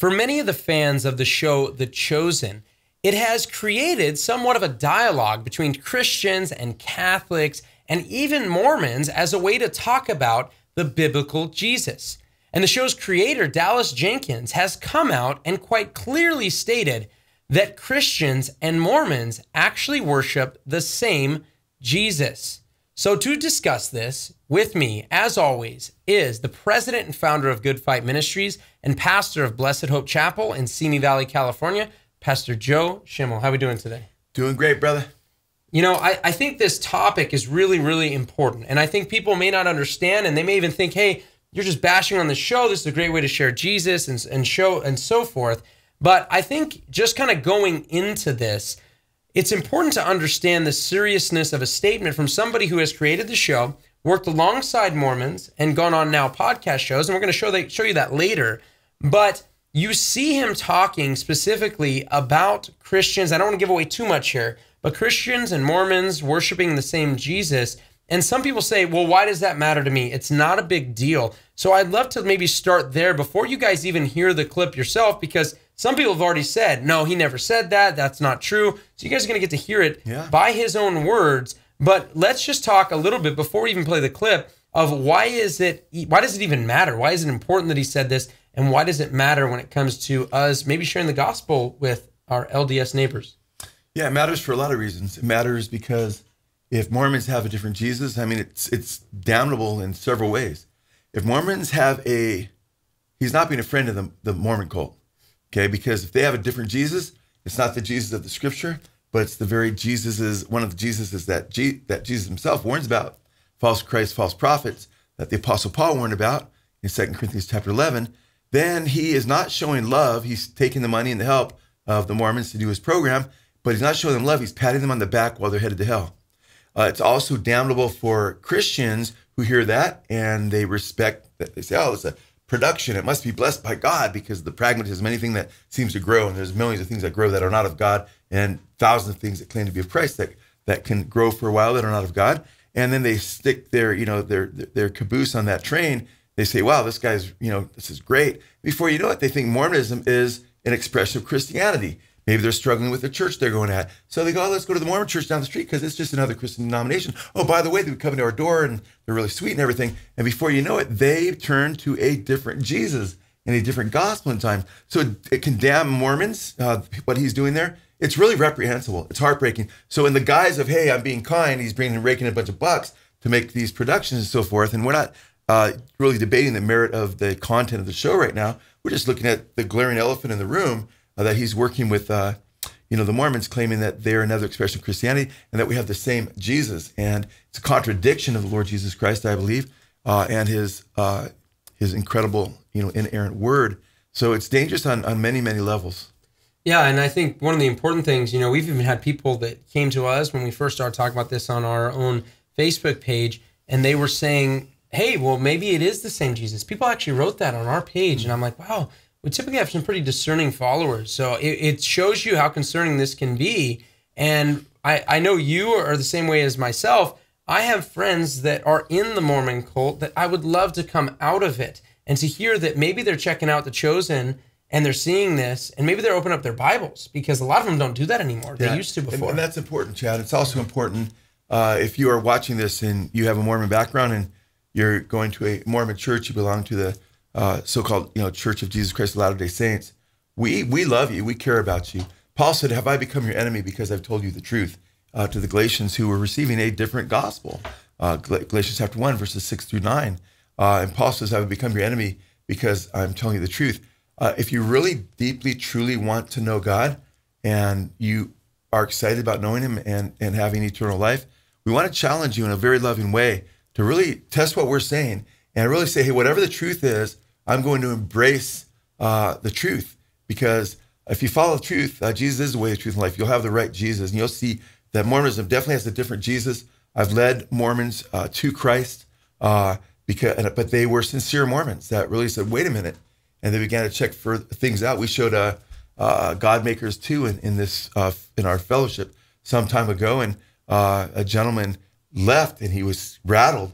For many of the fans of the show The Chosen, it has created somewhat of a dialogue between Christians and Catholics and even Mormons as a way to talk about the biblical Jesus. And the show's creator, Dallas Jenkins, has come out and quite clearly stated that Christians and Mormons actually worship the same Jesus. So, to discuss this with me, as always, is the president and founder of Good Fight Ministries and pastor of Blessed Hope Chapel in Simi Valley, California, Pastor Joe Schimmel. How are we doing today? Doing great, brother. You know, I, I think this topic is really, really important. And I think people may not understand, and they may even think, hey, you're just bashing on the show. This is a great way to share Jesus and, and show and so forth. But I think just kind of going into this, it's important to understand the seriousness of a statement from somebody who has created the show, worked alongside Mormons, and gone on now podcast shows. And we're going to show, that, show you that later. But you see him talking specifically about Christians. I don't want to give away too much here, but Christians and Mormons worshiping the same Jesus. And some people say, well, why does that matter to me? It's not a big deal. So I'd love to maybe start there before you guys even hear the clip yourself, because some people have already said, no, he never said that. That's not true. So you guys are going to get to hear it yeah. by his own words. But let's just talk a little bit before we even play the clip of why is it why does it even matter? Why is it important that he said this? And why does it matter when it comes to us maybe sharing the gospel with our LDS neighbors? Yeah, it matters for a lot of reasons. It matters because if Mormons have a different Jesus, I mean, it's it's damnable in several ways. If Mormons have a, he's not being a friend of the, the Mormon cult, okay? Because if they have a different Jesus, it's not the Jesus of the Scripture, but it's the very Jesus is one of the Jesuses that G, that Jesus himself warns about, false Christ, false prophets that the Apostle Paul warned about in 2 Corinthians chapter 11 then he is not showing love. He's taking the money and the help of the Mormons to do his program, but he's not showing them love. He's patting them on the back while they're headed to hell. Uh, it's also damnable for Christians who hear that and they respect that. They say, oh, it's a production. It must be blessed by God because the pragmatism, anything that seems to grow, and there's millions of things that grow that are not of God, and thousands of things that claim to be of Christ that, that can grow for a while that are not of God. And then they stick their, you know, their their caboose on that train they say, wow, this guy's, you know, this is great. Before you know it, they think Mormonism is an expression of Christianity. Maybe they're struggling with the church they're going at. So they go, oh, let's go to the Mormon church down the street because it's just another Christian denomination. Oh, by the way, they would come into our door and they're really sweet and everything. And before you know it, they turn to a different Jesus and a different gospel in time. So it, it damn Mormons, uh, what he's doing there. It's really reprehensible. It's heartbreaking. So in the guise of, hey, I'm being kind, he's bringing raking a bunch of bucks to make these productions and so forth. And we're not uh, really debating the merit of the content of the show right now. We're just looking at the glaring elephant in the room uh, that he's working with, uh, you know, the Mormons claiming that they're another expression of Christianity and that we have the same Jesus. And it's a contradiction of the Lord Jesus Christ, I believe, uh, and his uh, his incredible, you know, inerrant word. So it's dangerous on, on many, many levels. Yeah, and I think one of the important things, you know, we've even had people that came to us when we first started talking about this on our own Facebook page, and they were saying hey, well, maybe it is the same Jesus. People actually wrote that on our page, and I'm like, wow, we typically have some pretty discerning followers. So it, it shows you how concerning this can be. And I, I know you are the same way as myself. I have friends that are in the Mormon cult that I would love to come out of it and to hear that maybe they're checking out the chosen and they're seeing this and maybe they're opening up their Bibles because a lot of them don't do that anymore. Yeah. They used to before. And, and that's important, Chad. It's also important uh, if you are watching this and you have a Mormon background and you're going to a Mormon church, you belong to the uh, so-called you know Church of Jesus Christ of Latter-day Saints. We we love you. We care about you. Paul said, "Have I become your enemy because I've told you the truth?" Uh, to the Galatians who were receiving a different gospel. Uh, Galatians chapter one, verses six through nine. Uh, and Paul says, "I have become your enemy because I'm telling you the truth." Uh, if you really deeply, truly want to know God, and you are excited about knowing Him and and having eternal life, we want to challenge you in a very loving way to really test what we're saying and really say, hey, whatever the truth is, I'm going to embrace uh, the truth because if you follow the truth, uh, Jesus is the way, the truth, and life. You'll have the right Jesus, and you'll see that Mormonism definitely has a different Jesus. I've led Mormons uh, to Christ uh, because, but they were sincere Mormons that really said, "Wait a minute," and they began to check for things out. We showed uh, uh God Makers too in, in this uh, in our fellowship some time ago, and a gentleman left and he was rattled.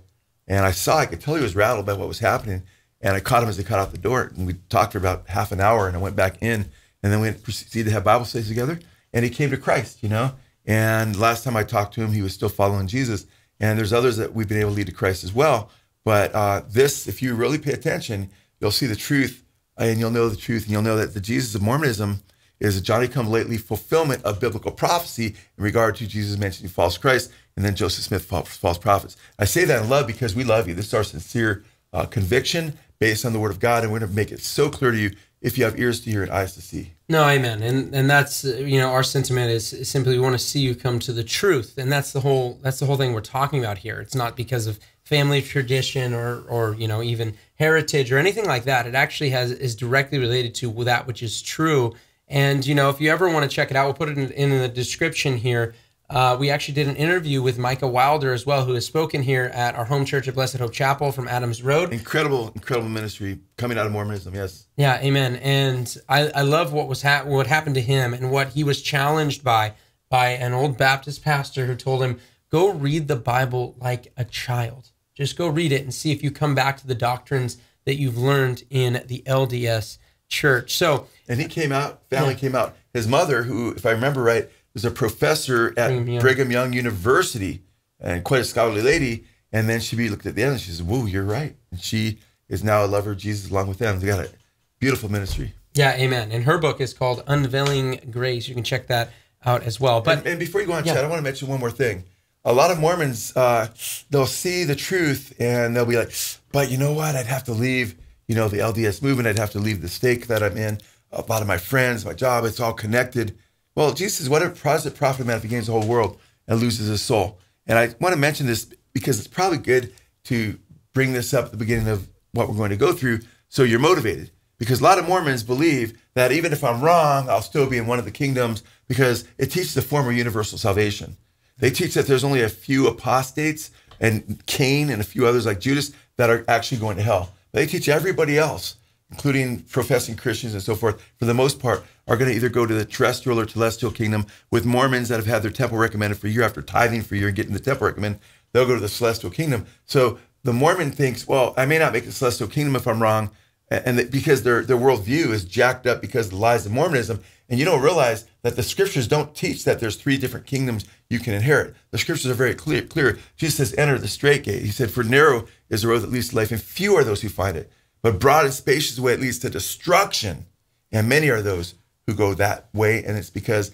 And I saw, I could tell he was rattled by what was happening. And I caught him as he cut out the door. And we talked for about half an hour. And I went back in. And then we proceeded to have Bible studies together. And he came to Christ, you know. And last time I talked to him, he was still following Jesus. And there's others that we've been able to lead to Christ as well. But uh, this, if you really pay attention, you'll see the truth and you'll know the truth. And you'll know that the Jesus of Mormonism is a Johnny come lately fulfillment of biblical prophecy in regard to Jesus mentioning false Christ and then Joseph Smith false, prophets. I say that in love because we love you. This is our sincere uh, conviction based on the word of God, and we're going to make it so clear to you if you have ears to hear and eyes to see. No, amen. And and that's uh, you know our sentiment is simply we want to see you come to the truth, and that's the whole that's the whole thing we're talking about here. It's not because of family tradition or or you know even heritage or anything like that. It actually has is directly related to that which is true and you know, if you ever want to check it out, we'll put it in, in the description here. Uh, we actually did an interview with Micah Wilder as well, who has spoken here at our home church at Blessed Hope Chapel from Adams Road. Incredible, incredible ministry coming out of Mormonism. Yes. Yeah. Amen. And I, I love what was ha- what happened to him and what he was challenged by by an old Baptist pastor who told him, "Go read the Bible like a child. Just go read it and see if you come back to the doctrines that you've learned in the LDS." church. So and he came out. Family yeah. came out. His mother, who, if I remember right, was a professor at Brigham Young, Brigham Young University and quite a scholarly lady. And then she looked at the end and she says, "Woo, you're right." And she is now a lover of Jesus along with them. They got a beautiful ministry. Yeah, amen. And her book is called Unveiling Grace. You can check that out as well. But and, and before you go on, yeah. Chad, I want to mention one more thing. A lot of Mormons, uh, they'll see the truth and they'll be like, "But you know what? I'd have to leave." you know, the LDS movement, I'd have to leave the stake that I'm in, a lot of my friends, my job, it's all connected. Well, Jesus says, whatever profit profit a man if he gains the whole world and loses his soul? And I want to mention this because it's probably good to bring this up at the beginning of what we're going to go through so you're motivated. Because a lot of Mormons believe that even if I'm wrong, I'll still be in one of the kingdoms because it teaches the former universal salvation. They teach that there's only a few apostates and Cain and a few others like Judas that are actually going to hell. They teach everybody else, including professing Christians and so forth, for the most part, are going to either go to the terrestrial or celestial kingdom with Mormons that have had their temple recommended for year after tithing for year and getting the temple recommended. They'll go to the celestial kingdom. So the Mormon thinks, well, I may not make the celestial kingdom if I'm wrong, and because their their worldview is jacked up because of the lies of Mormonism, and you don't realize that the scriptures don't teach that there's three different kingdoms you can inherit. The scriptures are very clear. clear. Jesus says, enter the straight gate. He said, for narrow is the road that leads to life, and few are those who find it. But broad and spacious way it leads to destruction. And many are those who go that way. And it's because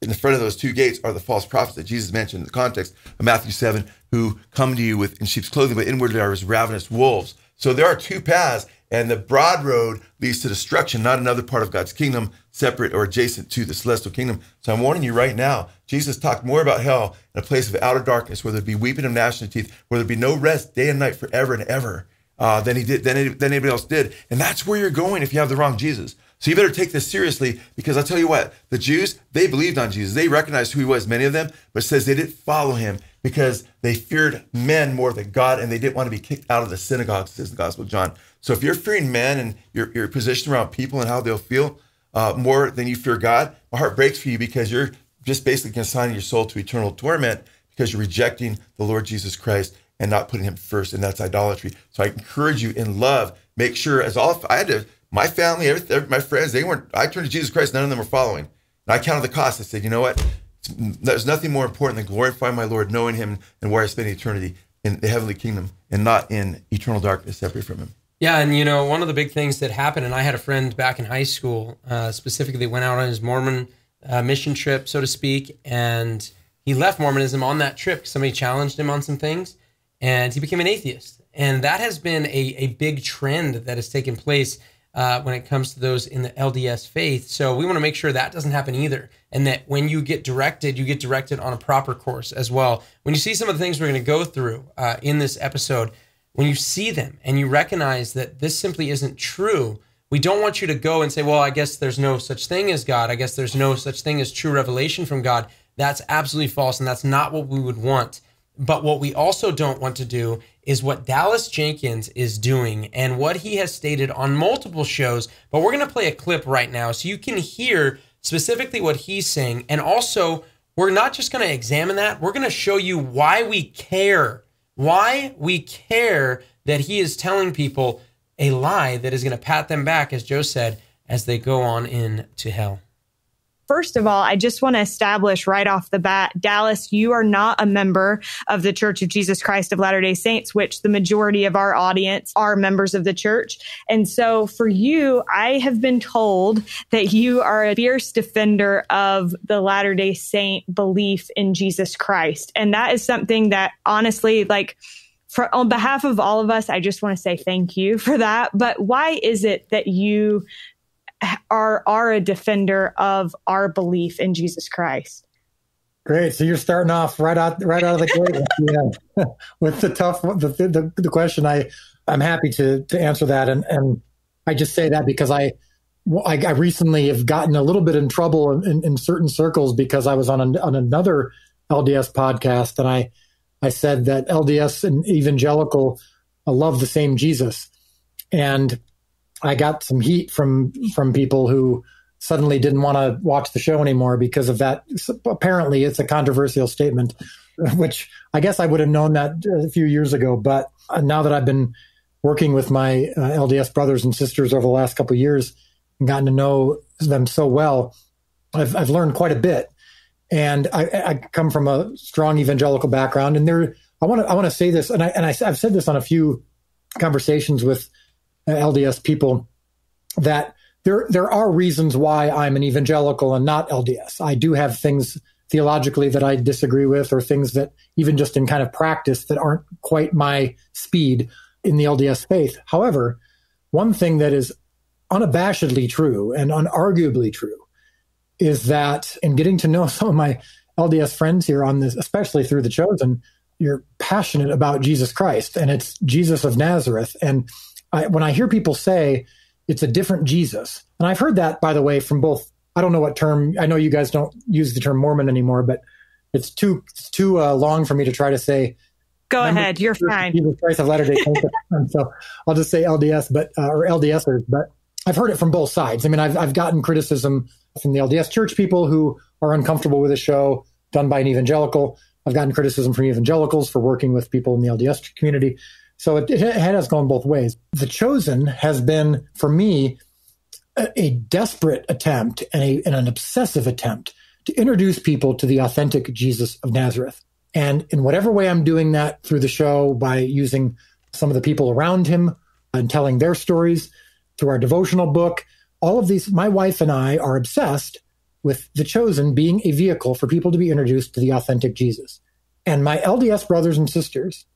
in the front of those two gates are the false prophets that Jesus mentioned in the context of Matthew 7, who come to you with in sheep's clothing, but inwardly are as ravenous wolves. So there are two paths, and the broad road leads to destruction, not another part of God's kingdom, separate or adjacent to the celestial kingdom. So I'm warning you right now, Jesus talked more about hell in a place of outer darkness, where there'd be weeping and gnashing of teeth, where there'd be no rest day and night forever and ever uh, than he did than, than anybody else did. And that's where you're going if you have the wrong Jesus. So you better take this seriously because I'll tell you what, the Jews, they believed on Jesus. They recognized who he was, many of them, but says they didn't follow him because they feared men more than God and they didn't want to be kicked out of the synagogues. says the Gospel of John. So if you're fearing men and your, your position around people and how they'll feel uh, more than you fear God, my heart breaks for you because you're just basically consigning your soul to eternal torment because you're rejecting the Lord Jesus Christ and not putting him first. And that's idolatry. So I encourage you in love, make sure as all, I had to, my family, my friends, they weren't, I turned to Jesus Christ, none of them were following. And I counted the cost. I said, you know what? There's nothing more important than glorify my Lord, knowing him and where I spend eternity in the heavenly kingdom and not in eternal darkness separate from him. Yeah, and you know, one of the big things that happened, and I had a friend back in high school uh, specifically went out on his Mormon uh, mission trip, so to speak, and he left Mormonism on that trip. Somebody challenged him on some things, and he became an atheist. And that has been a, a big trend that has taken place uh, when it comes to those in the LDS faith. So we want to make sure that doesn't happen either. And that when you get directed, you get directed on a proper course as well. When you see some of the things we're going to go through uh, in this episode, when you see them and you recognize that this simply isn't true, we don't want you to go and say, well, I guess there's no such thing as God. I guess there's no such thing as true revelation from God. That's absolutely false. And that's not what we would want. But what we also don't want to do is what Dallas Jenkins is doing and what he has stated on multiple shows. But we're going to play a clip right now so you can hear specifically what he's saying. And also, we're not just going to examine that, we're going to show you why we care, why we care that he is telling people a lie that is going to pat them back, as Joe said, as they go on into hell first of all, I just want to establish right off the bat Dallas, you are not a member of the Church of Jesus Christ of Latter day Saints, which the majority of our audience are members of the church. And so for you, I have been told that you are a fierce defender of the Latter day Saint belief in Jesus Christ. And that is something that honestly, like, for, on behalf of all of us, I just want to say thank you for that. But why is it that you are are a defender of our belief in Jesus Christ. Great. So you're starting off right out right out of the gate yeah. with, the tough the, the, the question. I I'm happy to to answer that, and and I just say that because I I, I recently have gotten a little bit in trouble in, in certain circles because I was on an, on another LDS podcast and I I said that LDS and evangelical love the same Jesus, and I got some heat from from people who suddenly didn't want to watch the show anymore because of that. Apparently, it's a controversial statement, which I guess I would have known that a few years ago. But uh, now that I've been working with my uh, LDS brothers and sisters over the last couple years and gotten to know them so well, I've, I've learned quite a bit. And I, I, come from a strong evangelical background, and there I want to I want to say this, and I and I, I've said this on a few conversations with LDS people that there there are reasons why I'm an evangelical and not LDS. I do have things theologically that I disagree with, or things that even just in kind of practice that aren't quite my speed in the LDS faith. However, one thing that is unabashedly true and unarguably true is that in getting to know some of my LDS friends here on this, especially through the chosen, you're passionate about Jesus Christ and it's Jesus of Nazareth and I, when I hear people say it's a different Jesus, and I've heard that, by the way, from both. I don't know what term. I know you guys don't use the term Mormon anymore, but it's too it's too uh, long for me to try to say. Go ahead, you're Jesus fine. Jesus Christ of Latter Day Saints, so I'll just say LDS, but uh, or LDSers. But I've heard it from both sides. I mean, I've I've gotten criticism from the LDS Church people who are uncomfortable with a show done by an evangelical. I've gotten criticism from evangelicals for working with people in the LDS community. So it, it has gone both ways. The Chosen has been, for me, a, a desperate attempt and, a, and an obsessive attempt to introduce people to the authentic Jesus of Nazareth. And in whatever way I'm doing that through the show, by using some of the people around him and telling their stories through our devotional book, all of these, my wife and I are obsessed with The Chosen being a vehicle for people to be introduced to the authentic Jesus. And my LDS brothers and sisters,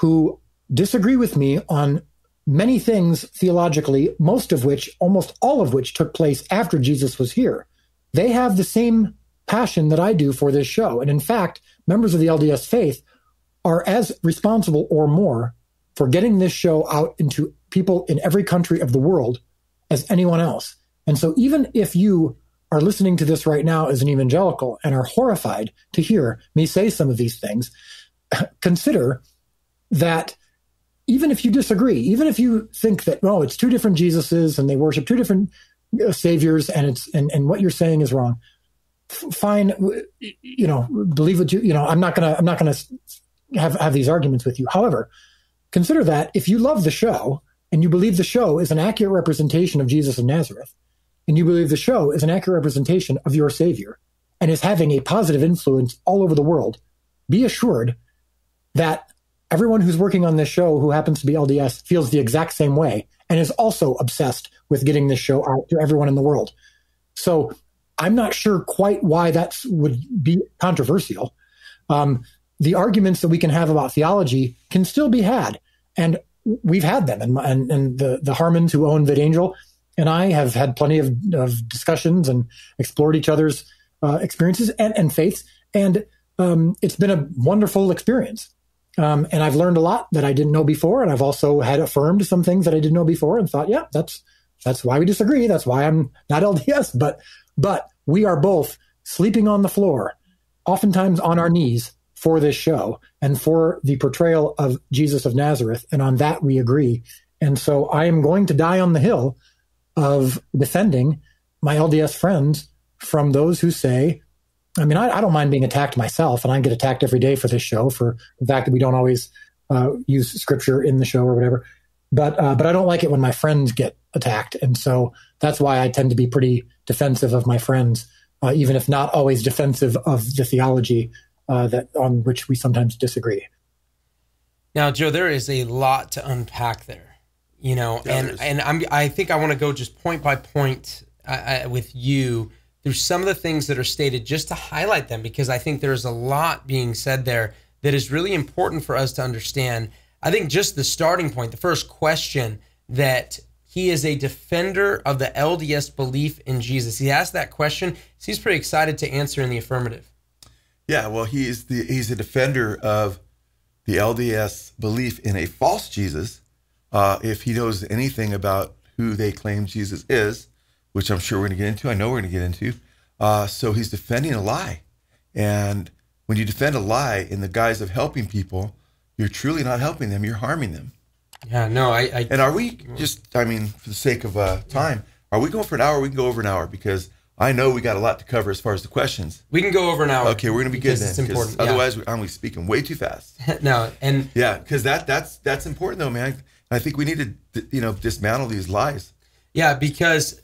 who disagree with me on many things theologically, most of which, almost all of which, took place after Jesus was here. They have the same passion that I do for this show. And in fact, members of the LDS faith are as responsible or more for getting this show out into people in every country of the world as anyone else. And so, even if you are listening to this right now as an evangelical and are horrified to hear me say some of these things, consider that even if you disagree, even if you think that, oh, it's two different Jesuses and they worship two different uh, saviors and it's, and, and what you're saying is wrong. F- fine. You know, believe what you, you know, I'm not going to, I'm not going to have, have these arguments with you. However, consider that if you love the show and you believe the show is an accurate representation of Jesus of Nazareth, and you believe the show is an accurate representation of your savior and is having a positive influence all over the world, be assured that everyone who's working on this show who happens to be LDS feels the exact same way and is also obsessed with getting this show out to everyone in the world. So I'm not sure quite why that would be controversial. Um, the arguments that we can have about theology can still be had, and we've had them. And, and, and the the Harmons who own VidAngel and I have had plenty of, of discussions and explored each other's uh, experiences and, and faiths, and um, it's been a wonderful experience. Um, and I've learned a lot that I didn't know before, and I've also had affirmed some things that I didn't know before, and thought, yeah, that's that's why we disagree. That's why I'm not LDS, but but we are both sleeping on the floor, oftentimes on our knees for this show and for the portrayal of Jesus of Nazareth, and on that we agree. And so I am going to die on the hill of defending my LDS friends from those who say I mean, I, I, don't mind being attacked myself, and I get attacked every day for this show for the fact that we don't always uh, use scripture in the show or whatever. But uh, but I don't like it when my friends get attacked, and so that's why I tend to be pretty defensive of my friends, uh, even if not always defensive of the theology uh, that on which we sometimes disagree. Now, Joe, there is a lot to unpack there, you know, yeah, and and I'm I think I want to go just point by point uh, uh, with you through some of the things that are stated just to highlight them because I think there's a lot being said there that is really important for us to understand. I think just the starting point, the first question that he is a defender of the LDS belief in Jesus. He asked that question. He's pretty excited to answer in the affirmative. Yeah, well, he is the he's a defender of the LDS belief in a false Jesus. Uh, if he knows anything about who they claim Jesus is, which I'm sure we're going to get into. I know we're going to get into. Uh, so he's defending a lie. And when you defend a lie in the guise of helping people, you're truly not helping them, you're harming them. Yeah, no, I. I and are we just, I mean, for the sake of uh, time, yeah. are we going for an hour? We can go over an hour because I know we got a lot to cover as far as the questions. We can go over an hour. Okay, we're going to be good then. It's important. Yeah. Otherwise, I'm we, speaking way too fast. no, and. Yeah, because that, that's, that's important though, man. I think we need to, you know, dismantle these lies. Yeah, because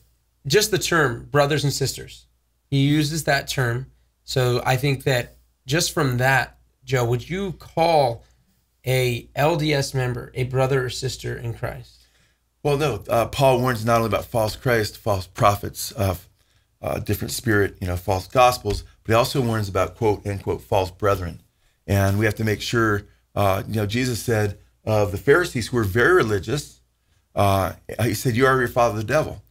just the term brothers and sisters. He uses that term. So I think that just from that, Joe, would you call a LDS member a brother or sister in Christ? Well, no. Uh, Paul warns not only about false Christ, false prophets, uh, uh, different spirit, you know, false gospels, but he also warns about quote unquote quote false brethren, and we have to make sure. Uh, you know, Jesus said of the Pharisees who were very religious, uh, he said, "You are your father, the devil."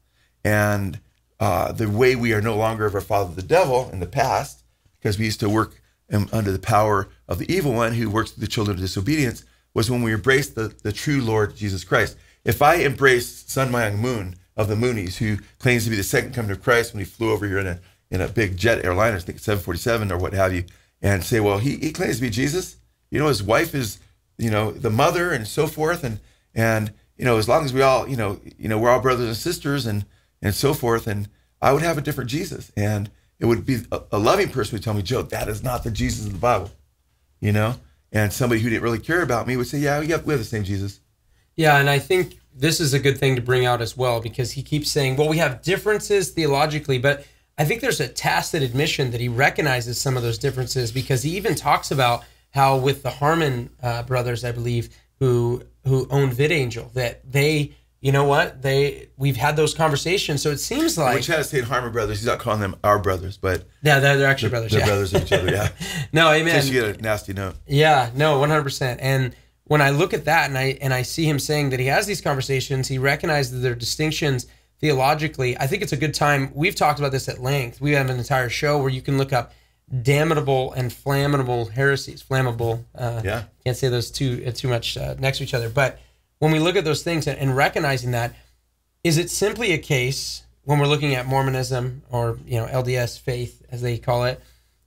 and uh, the way we are no longer of our father the devil in the past, because we used to work in, under the power of the evil one who works with the children of disobedience, was when we embraced the, the true Lord Jesus Christ. If I embrace Sun Myung Moon of the Moonies, who claims to be the second coming of Christ when he flew over here in a in a big jet airliner, I think 747 or what have you, and say, well, he, he claims to be Jesus. You know, his wife is, you know, the mother and so forth, and and you know, as long as we all, you know, you know, we're all brothers and sisters, and and so forth. And I would have a different Jesus. And it would be a, a loving person would tell me, Joe, that is not the Jesus of the Bible, you know? And somebody who didn't really care about me would say, yeah, yeah, we have the same Jesus. Yeah, and I think this is a good thing to bring out as well because he keeps saying, well, we have differences theologically, but I think there's a tacit admission that he recognizes some of those differences because he even talks about how with the Harmon uh, brothers, I believe, who who owned VidAngel, that they you know what they we've had those conversations so it seems like which has Tate Harmon brothers he's not calling them our brothers but yeah, they're, they're actually brothers they're yeah. brothers of each other yeah no amen just you get a nasty note yeah no 100% and when I look at that and I and I see him saying that he has these conversations he recognizes their distinctions theologically I think it's a good time we've talked about this at length we have an entire show where you can look up damnable and flammable heresies flammable uh, yeah can't say those two uh, too much uh, next to each other but when we look at those things and, recognizing that, is it simply a case when we're looking at Mormonism or you know LDS faith as they call it?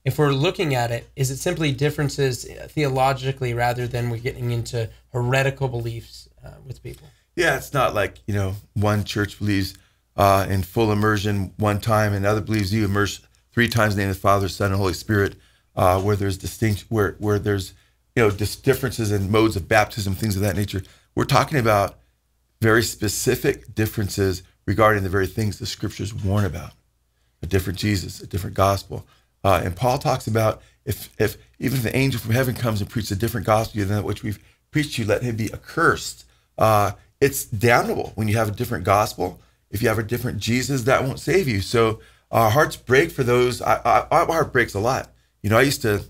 If we're looking at it, is it simply differences theologically rather than we're getting into heretical beliefs uh, with people? Yeah, it's not like you know one church believes uh, in full immersion one time, and other believes you immerse three times in the name of the Father, Son, and Holy Spirit, uh, where there's distinct where where there's you know just differences in modes of baptism, things of that nature. We're talking about very specific differences regarding the very things the scriptures warn about a different Jesus, a different gospel. Uh, and Paul talks about if, if even if the angel from heaven comes and preaches a different gospel than that which we've preached to you, let him be accursed. Uh, it's damnable when you have a different gospel. If you have a different Jesus, that won't save you. So our hearts break for those. I, I, our heart breaks a lot. You know, I used to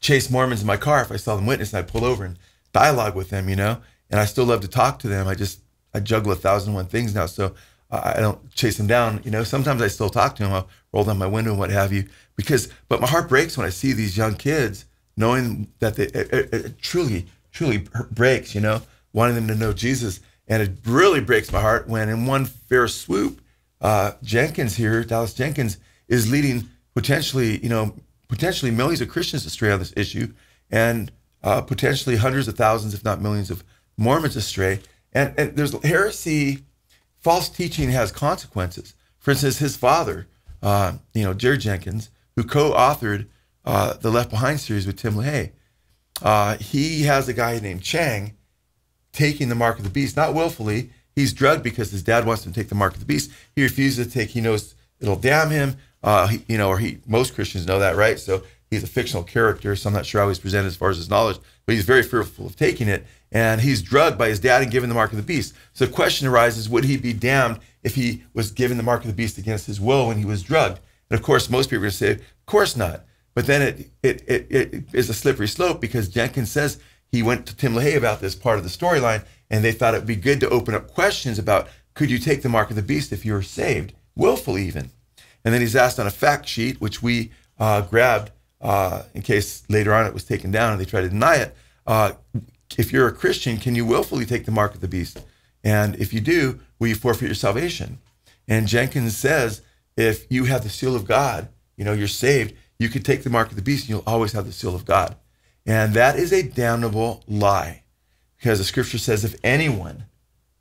chase Mormons in my car if I saw them witness, and I'd pull over and dialogue with them, you know. And I still love to talk to them. I just I juggle a thousand one things now, so I, don't chase them down. You know, sometimes I still talk to them. I'll roll down my window and what have you. Because, but my heart breaks when I see these young kids knowing that they it, it, it truly, truly breaks. You know, wanting them to know Jesus, and it really breaks my heart when, in one fair swoop, uh, Jenkins here, Dallas Jenkins, is leading potentially, you know, potentially millions of Christians astray on this issue, and uh, potentially hundreds of thousands, if not millions, of Mormons astray. And, and there's heresy, false teaching has consequences. For instance, his father, uh, you know, Jerry Jenkins, who co-authored uh, the Left Behind series with Tim LaHaye, uh, he has a guy named Chang taking the mark of the beast, not willfully. He's drugged because his dad wants him to take the mark of the beast. He refuses to take. He knows it'll damn him. Uh, he, you know, or he most Christians know that, right? So he's a fictional character, so I'm not sure how he's presented as far as his knowledge, but he's very fearful of taking it. And he's drugged by his dad and given the mark of the beast. So the question arises would he be damned if he was given the mark of the beast against his will when he was drugged? And of course, most people would say, of course not. But then it, it, it, it is a slippery slope because Jenkins says he went to Tim LaHaye about this part of the storyline, and they thought it would be good to open up questions about could you take the mark of the beast if you were saved, willfully even? And then he's asked on a fact sheet, which we uh, grabbed uh, in case later on it was taken down and they try to deny it. Uh, if you're a Christian, can you willfully take the mark of the beast? And if you do, will you forfeit your salvation? And Jenkins says, if you have the seal of God, you know, you're saved, you can take the mark of the beast and you'll always have the seal of God. And that is a damnable lie because the scripture says if anyone,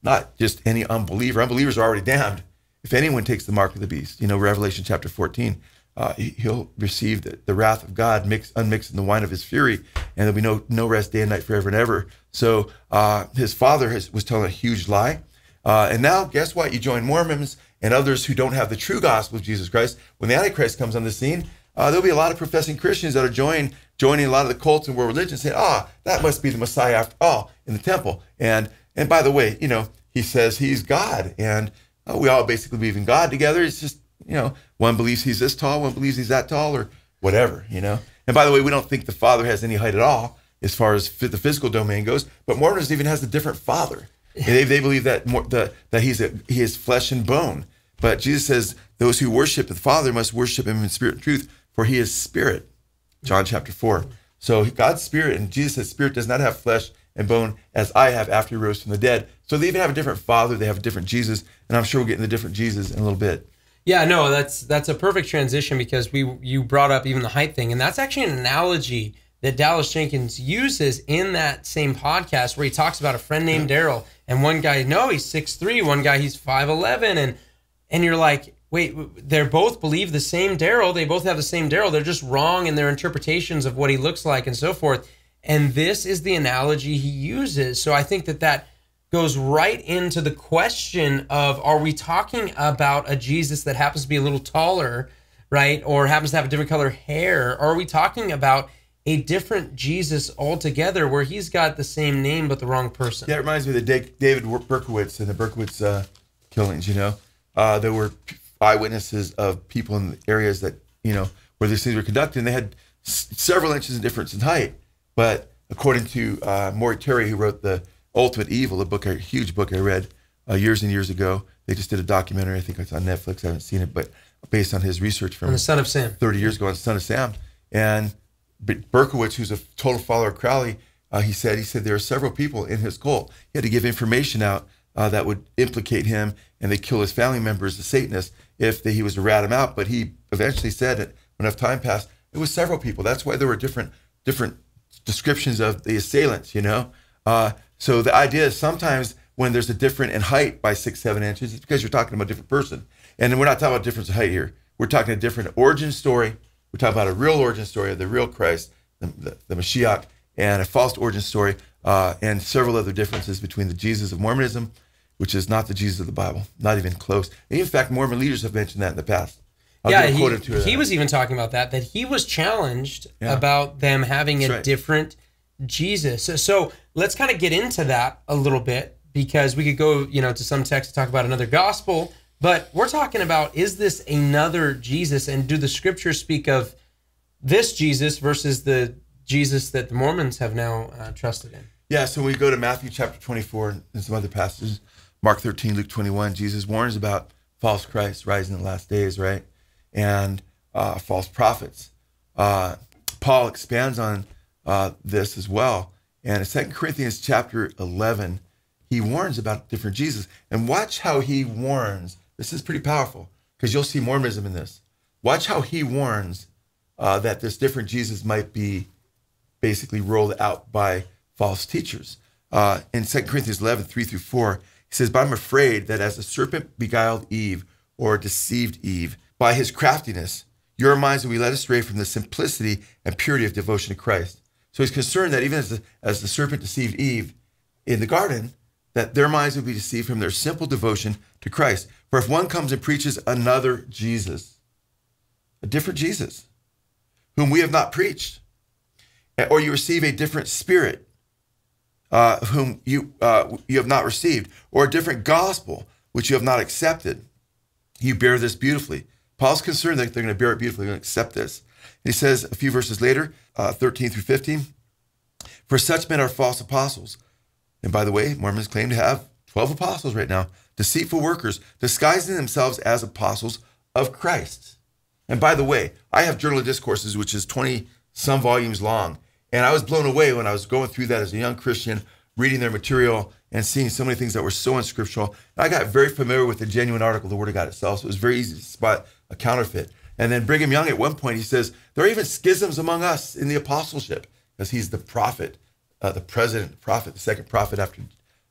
not just any unbeliever, unbelievers are already damned, if anyone takes the mark of the beast, you know, Revelation chapter 14 uh, he'll receive the, the, wrath of God mixed, unmixed in the wine of his fury, and there'll be no, no rest day and night forever and ever. So uh, his father has, was telling a huge lie. Uh, and now, guess what? You join Mormons and others who don't have the true gospel of Jesus Christ. When the Antichrist comes on the scene, uh, there'll be a lot of professing Christians that are joined, joining a lot of the cults and world religions, saying, ah, oh, that must be the Messiah after all in the temple. And, and by the way, you know, he says he's God, and uh, we all basically believe in God together. It's just, you know, one believes he's this tall, one believes he's that tall, or whatever, you know. And by the way, we don't think the father has any height at all as far as the physical domain goes. But Mormons even has a different father. They, they believe that more, the, that he's a, he is flesh and bone. But Jesus says those who worship the Father must worship Him in spirit and truth, for He is spirit. John chapter four. So God's spirit and Jesus says spirit does not have flesh and bone as I have after He rose from the dead. So they even have a different Father. They have a different Jesus, and I'm sure we'll get into different Jesus in a little bit. Yeah, no, that's that's a perfect transition because we you brought up even the height thing, and that's actually an analogy that Dallas Jenkins uses in that same podcast where he talks about a friend named Daryl, and one guy no he's six three, one guy he's five eleven, and and you're like, wait, they're both believe the same Daryl, they both have the same Daryl, they're just wrong in their interpretations of what he looks like and so forth, and this is the analogy he uses. So I think that that goes right into the question of are we talking about a Jesus that happens to be a little taller, right? Or happens to have a different color hair? Or are we talking about a different Jesus altogether where he's got the same name but the wrong person? That reminds me of the David Berkowitz and the Berkowitz uh, killings, you know? Uh, there were eyewitnesses of people in the areas that, you know, where these things were conducted and they had several inches of difference in height. But according to uh, Maury Terry, who wrote the Ultimate Evil, a book, a huge book I read uh, years and years ago. They just did a documentary. I think it's on Netflix. I haven't seen it, but based on his research from the Son of Sam, 30 years ago on the Son of Sam, and Berkowitz, who's a total follower of Crowley, uh, he said he said there are several people in his cult. He had to give information out uh, that would implicate him, and they kill his family members, the Satanists, if they, he was to rat him out. But he eventually said that enough time passed, it was several people. That's why there were different different descriptions of the assailants. You know, uh, so the idea is sometimes when there's a difference in height by six, seven inches, it's because you're talking about a different person. And we're not talking about difference in height here. We're talking a different origin story. We're talking about a real origin story of the real Christ, the, the, the Mashiach, and a false origin story, uh, and several other differences between the Jesus of Mormonism, which is not the Jesus of the Bible, not even close. And in fact, Mormon leaders have mentioned that in the past. I'll yeah, he, he was even talking about that, that he was challenged yeah. about them having That's a right. different – Jesus. So, so let's kind of get into that a little bit because we could go, you know, to some text to talk about another gospel, but we're talking about is this another Jesus? And do the scriptures speak of this Jesus versus the Jesus that the Mormons have now uh, trusted in? Yeah, so we go to Matthew chapter 24 and some other passages, Mark 13, Luke 21, Jesus warns about false Christ rising in the last days, right? And uh, false prophets. Uh, Paul expands on uh, this as well. And in 2 Corinthians chapter 11, he warns about different Jesus. And watch how he warns. This is pretty powerful because you'll see Mormonism in this. Watch how he warns uh, that this different Jesus might be basically rolled out by false teachers. Uh, in 2 Corinthians 11, 3 through 4, he says, But I'm afraid that as the serpent beguiled Eve or deceived Eve by his craftiness, your minds will be led astray from the simplicity and purity of devotion to Christ. So he's concerned that even as the, as the serpent deceived Eve in the garden, that their minds would be deceived from their simple devotion to Christ. For if one comes and preaches another Jesus, a different Jesus, whom we have not preached, eh, or you receive a different spirit, uh, whom you uh, you have not received, or a different gospel which you have not accepted, you bear this beautifully. Paul's concerned that they're going to bear it beautifully and accept this. He says a few verses later, uh, 13 through 15, for such men are false apostles. And by the way, Mormons claim to have 12 apostles right now, deceitful workers, disguising themselves as apostles of Christ. And by the way, I have Journal of Discourses, which is 20 some volumes long. And I was blown away when I was going through that as a young Christian, reading their material and seeing so many things that were so unscriptural. And I got very familiar with the genuine article, the Word of God itself. So it was very easy to spot a counterfeit. And then Brigham Young, at one point, he says, There are even schisms among us in the apostleship, because he's the prophet, uh, the president, the prophet, the second prophet after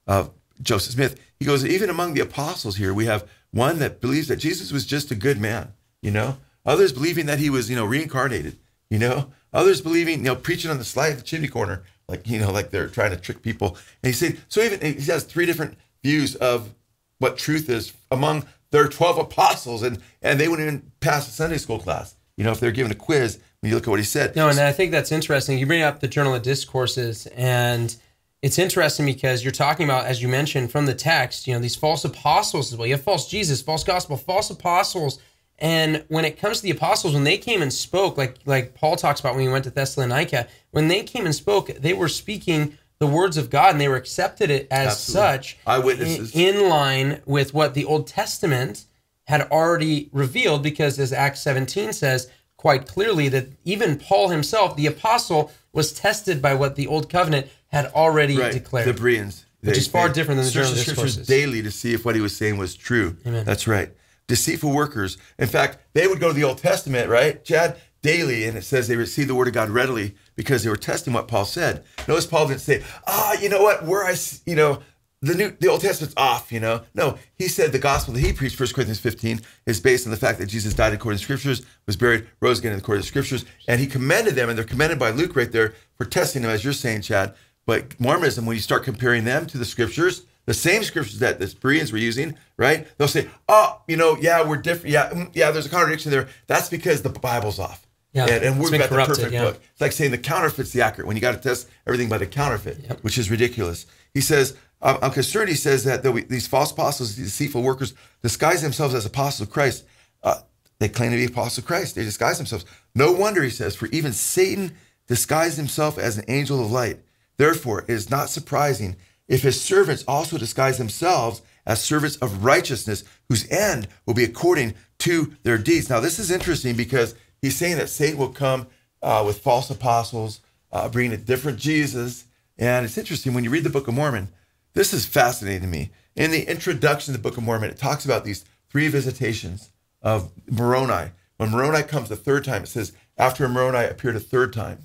uh, Joseph Smith. He goes, Even among the apostles here, we have one that believes that Jesus was just a good man, you know, others believing that he was, you know, reincarnated, you know, others believing, you know, preaching on the slide of the chimney corner, like, you know, like they're trying to trick people. And he said, So even he has three different views of what truth is among there are 12 apostles and, and they wouldn't even pass a Sunday school class. You know, if they're given a quiz, when you look at what he said. No, and I think that's interesting. You bring up the Journal of Discourses, and it's interesting because you're talking about, as you mentioned from the text, you know, these false apostles as well. You have false Jesus, false gospel, false apostles. And when it comes to the apostles, when they came and spoke, like like Paul talks about when he went to Thessalonica, when they came and spoke, they were speaking the words of God and they were accepted it as Absolutely. such eyewitnesses in, in line with what the Old Testament had already revealed because as Acts 17 says quite clearly that even Paul himself the apostle was tested by what the old covenant had already right. declared the Bereans which is far different than the general scriptures, daily to see if what he was saying was true Amen. that's right deceitful workers in fact they would go to the Old Testament right Chad daily and it says they receive the word of God readily because they were testing what Paul said. Notice Paul didn't say, ah, oh, you know what, where I, you know, the new the Old Testament's off, you know. No, he said the gospel that he preached, 1 Corinthians 15, is based on the fact that Jesus died according to scriptures, was buried, rose again in according to scriptures, and he commended them, and they're commended by Luke right there for testing them, as you're saying, Chad. But Mormonism, when you start comparing them to the scriptures, the same scriptures that the Bereans were using, right? They'll say, oh, you know, yeah, we're different. Yeah, mm, yeah, there's a contradiction there. That's because the Bible's off. Yeah, and, and we've got the perfect yeah. book. It's like saying the counterfeit's the accurate when you got to test everything by the counterfeit, yep. which is ridiculous. He says, I'm, I'm concerned, he says, that these false apostles, these deceitful workers, disguise themselves as apostles of Christ. Uh, they claim to be apostles of Christ. They disguise themselves. No wonder, he says, for even Satan disguised himself as an angel of light. Therefore, it is not surprising if his servants also disguise themselves as servants of righteousness, whose end will be according to their deeds. Now, this is interesting because He's saying that Satan will come uh, with false apostles, uh, bringing a different Jesus. And it's interesting when you read the Book of Mormon, this is fascinating to me. In the introduction to the Book of Mormon, it talks about these three visitations of Moroni. When Moroni comes the third time, it says, after Moroni appeared a third time.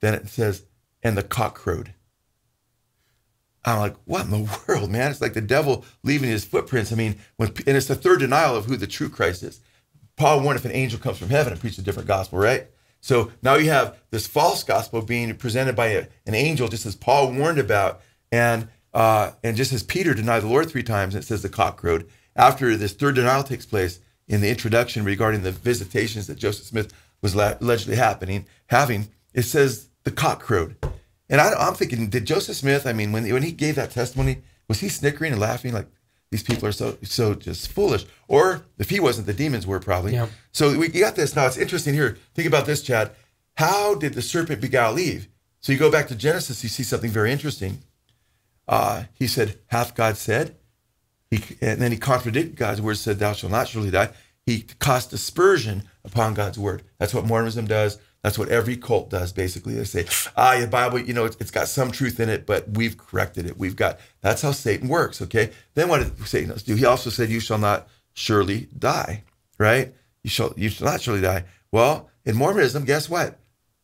Then it says, and the cock crowed. I'm like, what in the world, man? It's like the devil leaving his footprints. I mean, when, and it's the third denial of who the true Christ is. Paul warned if an angel comes from heaven and preaches a different gospel, right? So now you have this false gospel being presented by a, an angel, just as Paul warned about, and uh, and just as Peter denied the Lord three times, and it says the cock crowed. After this third denial takes place in the introduction regarding the visitations that Joseph Smith was allegedly happening having, it says the cock crowed. And I, am thinking, did Joseph Smith? I mean, when when he gave that testimony, was he snickering and laughing like these people are so so just foolish. Or if he wasn't, the demons were probably. Yeah. So we got this. Now it's interesting here. Think about this, Chad. How did the serpent beguile Eve? So you go back to Genesis, you see something very interesting. Uh, he said, "Half God said?" He, and then he contradicted God's word, said, "Thou shalt not surely die." He cast aspersion upon God's word. That's what Mormonism does. That's what every cult does, basically. They say, ah, the Bible, you know, it's, it's got some truth in it, but we've corrected it. We've got, that's how Satan works, okay? Then what did Satan do? He also said, you shall not surely die, right? You shall, you shall not surely die. Well, in Mormonism, guess what?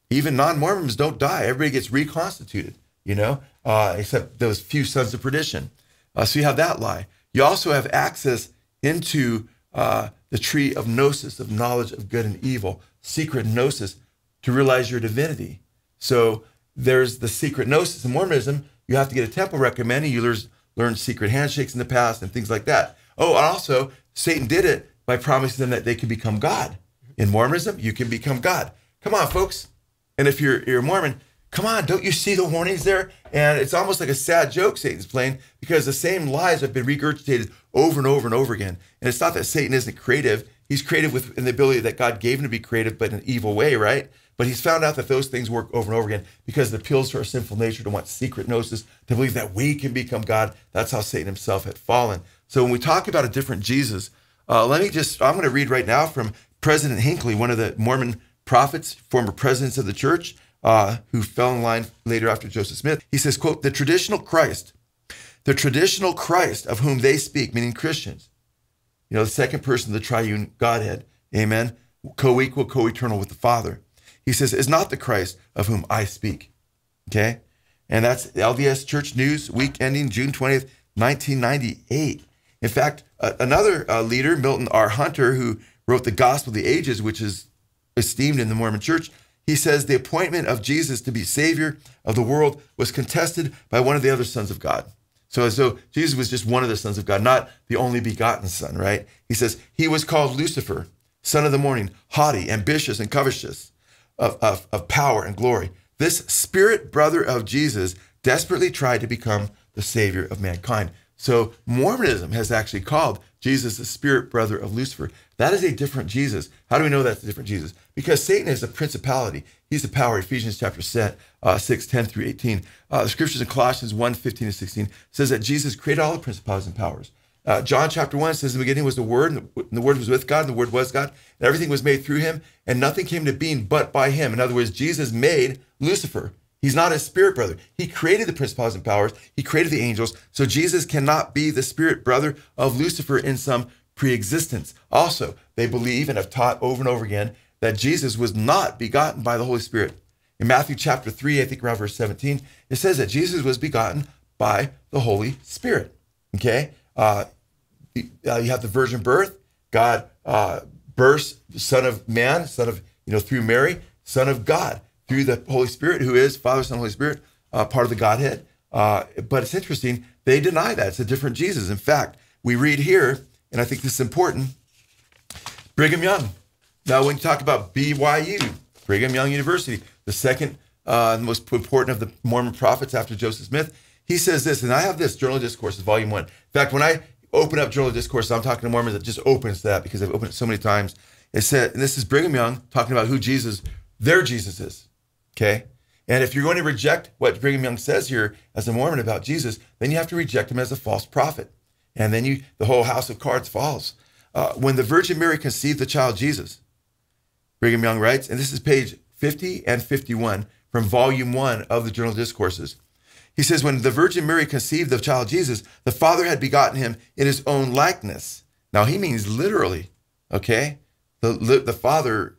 Even non-Mormons don't die. Everybody gets reconstituted, you know, uh, except those few sons of perdition. Uh, so you have that lie. You also have access into uh, the tree of gnosis, of knowledge of good and evil, secret gnosis, to realize your divinity. So there's the secret gnosis in Mormonism. You have to get a temple recommended. You learn secret handshakes in the past and things like that. Oh, and also Satan did it by promising them that they could become God. In Mormonism, you can become God. Come on, folks. And if you're you're Mormon, come on, don't you see the warnings there? And it's almost like a sad joke Satan's playing because the same lies have been regurgitated over and over and over again. And it's not that Satan isn't creative. He's creative with an ability that God gave him to be creative, but in an evil way, right? But he's found out that those things work over and over again because it appeals to our sinful nature to want secret gnosis, to believe that we can become God. That's how Satan himself had fallen. So when we talk about a different Jesus, uh, let me just, I'm going to read right now from President Hinckley, one of the Mormon prophets, former presidents of the church, uh, who fell in line later after Joseph Smith. He says, quote, the traditional Christ, the traditional Christ of whom they speak, meaning Christians, you know, the second person of the triune Godhead, amen, co-equal, co-eternal with the Father he says, is not the Christ of whom I speak. Okay? And that's LDS Church News Week ending June 20th, 1998. In fact, uh, another uh, leader, Milton R. Hunter, who wrote the Gospel of the Ages, which is esteemed in the Mormon Church, he says the appointment of Jesus to be Savior of the world was contested by one of the other sons of God. So, so Jesus was just one of the sons of God, not the only begotten son, right? He says he was called Lucifer, son of the morning, haughty, ambitious, and covetous of, of, of power and glory. This spirit brother of Jesus desperately tried to become the savior of mankind. So Mormonism has actually called Jesus the spirit brother of Lucifer. That is a different Jesus. How do we know that's a different Jesus? Because Satan is a principality. He's the power. Ephesians chapter uh, 6, 10 through 18. Uh, the scriptures in Colossians 1, 15 to 16 says that Jesus created all the principalities and powers. Uh, John chapter 1 says, In the beginning was the Word, and the, Word was with God, and the Word was God, and everything was made through him, and nothing came to being but by him. In other words, Jesus made Lucifer. He's not a spirit brother. He created the principalities and powers, he created the angels. So Jesus cannot be the spirit brother of Lucifer in some pre existence. Also, they believe and have taught over and over again that Jesus was not begotten by the Holy Spirit. In Matthew chapter 3, I think around verse 17, it says that Jesus was begotten by the Holy Spirit. Okay? Uh, uh, you have the virgin birth. God uh, births Son of Man, Son of you know through Mary, Son of God through the Holy Spirit, who is Father, Son, Holy Spirit, uh, part of the Godhead. Uh, but it's interesting they deny that it's a different Jesus. In fact, we read here, and I think this is important. Brigham Young. Now, when you talk about BYU, Brigham Young University, the second uh, most important of the Mormon prophets after Joseph Smith, he says this, and I have this Journal Discourses, Volume One. In fact, when I open up journal discourse. I'm talking to Mormons that just opens that because I've opened it so many times. It said, and this is Brigham Young talking about who Jesus, their Jesus is. Okay. And if you're going to reject what Brigham Young says here as a Mormon about Jesus, then you have to reject him as a false prophet. And then you, the whole house of cards falls. Uh, when the Virgin Mary conceived the child Jesus, Brigham Young writes, and this is page 50 and 51 from volume one of the Journal of Discourses. He says, When the Virgin Mary conceived the child Jesus, the Father had begotten him in his own likeness. Now, he means literally, okay? The, the Father,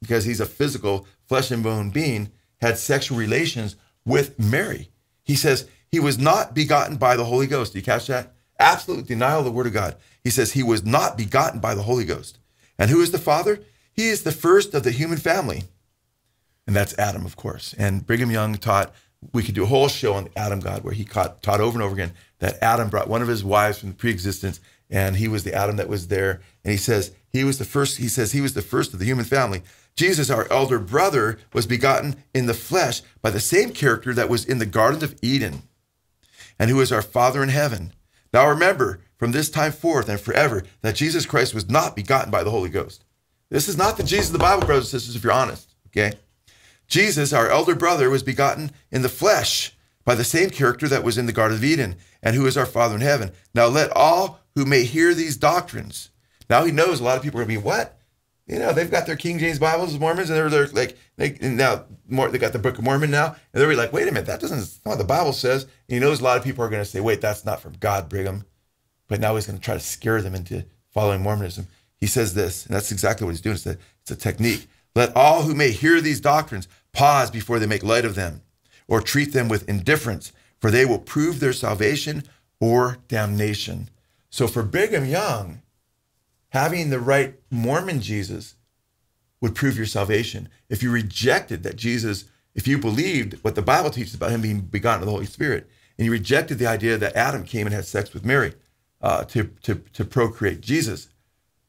because he's a physical, flesh and bone being, had sexual relations with Mary. He says, He was not begotten by the Holy Ghost. Do you catch that? Absolute denial of the Word of God. He says, He was not begotten by the Holy Ghost. And who is the Father? He is the first of the human family. And that's Adam, of course. And Brigham Young taught we could do a whole show on the Adam God, where he caught, taught over and over again that Adam brought one of his wives from the pre-existence, and he was the Adam that was there. And he says he was the first. He says he was the first of the human family. Jesus, our elder brother, was begotten in the flesh by the same character that was in the Garden of Eden, and who is our Father in heaven. Now remember, from this time forth and forever, that Jesus Christ was not begotten by the Holy Ghost. This is not the Jesus of the Bible, brothers and sisters, if you're honest. Okay. Jesus, our elder brother, was begotten in the flesh by the same character that was in the Garden of Eden, and who is our Father in heaven. Now let all who may hear these doctrines. Now he knows a lot of people are going to be, what? You know, they've got their King James Bibles, as Mormons, and they're, they're like, they, now more, they got the Book of Mormon now, and they're like, wait a minute, that doesn't, that's not what the Bible says. And he knows a lot of people are going to say, wait, that's not from God, Brigham. But now he's going to try to scare them into following Mormonism. He says this, and that's exactly what he's doing. It's a, it's a technique. Let all who may hear these doctrines, Pause before they make light of them or treat them with indifference, for they will prove their salvation or damnation. So for Brigham Young, having the right Mormon Jesus would prove your salvation. If you rejected that Jesus, if you believed what the Bible teaches about him being begotten of the Holy Spirit, and you rejected the idea that Adam came and had sex with Mary uh, to, to, to procreate Jesus,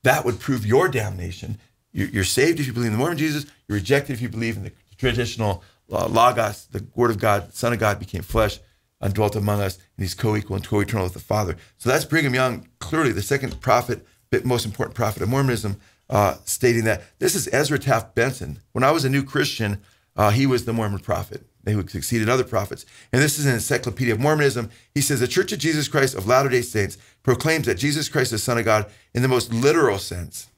that would prove your damnation. You're saved if you believe in the Mormon Jesus. You're rejected if you believe in the traditional uh, Logos, the Word of God, Son of God, became flesh and dwelt among us, and he's co equal and co eternal with the Father. So that's Brigham Young, clearly the second prophet, most important prophet of Mormonism, uh, stating that. This is Ezra Taft Benson. When I was a new Christian, uh, he was the Mormon prophet succeed succeeded other prophets. And this is an Encyclopedia of Mormonism. He says the Church of Jesus Christ of Latter day Saints proclaims that Jesus Christ is the Son of God in the most literal sense.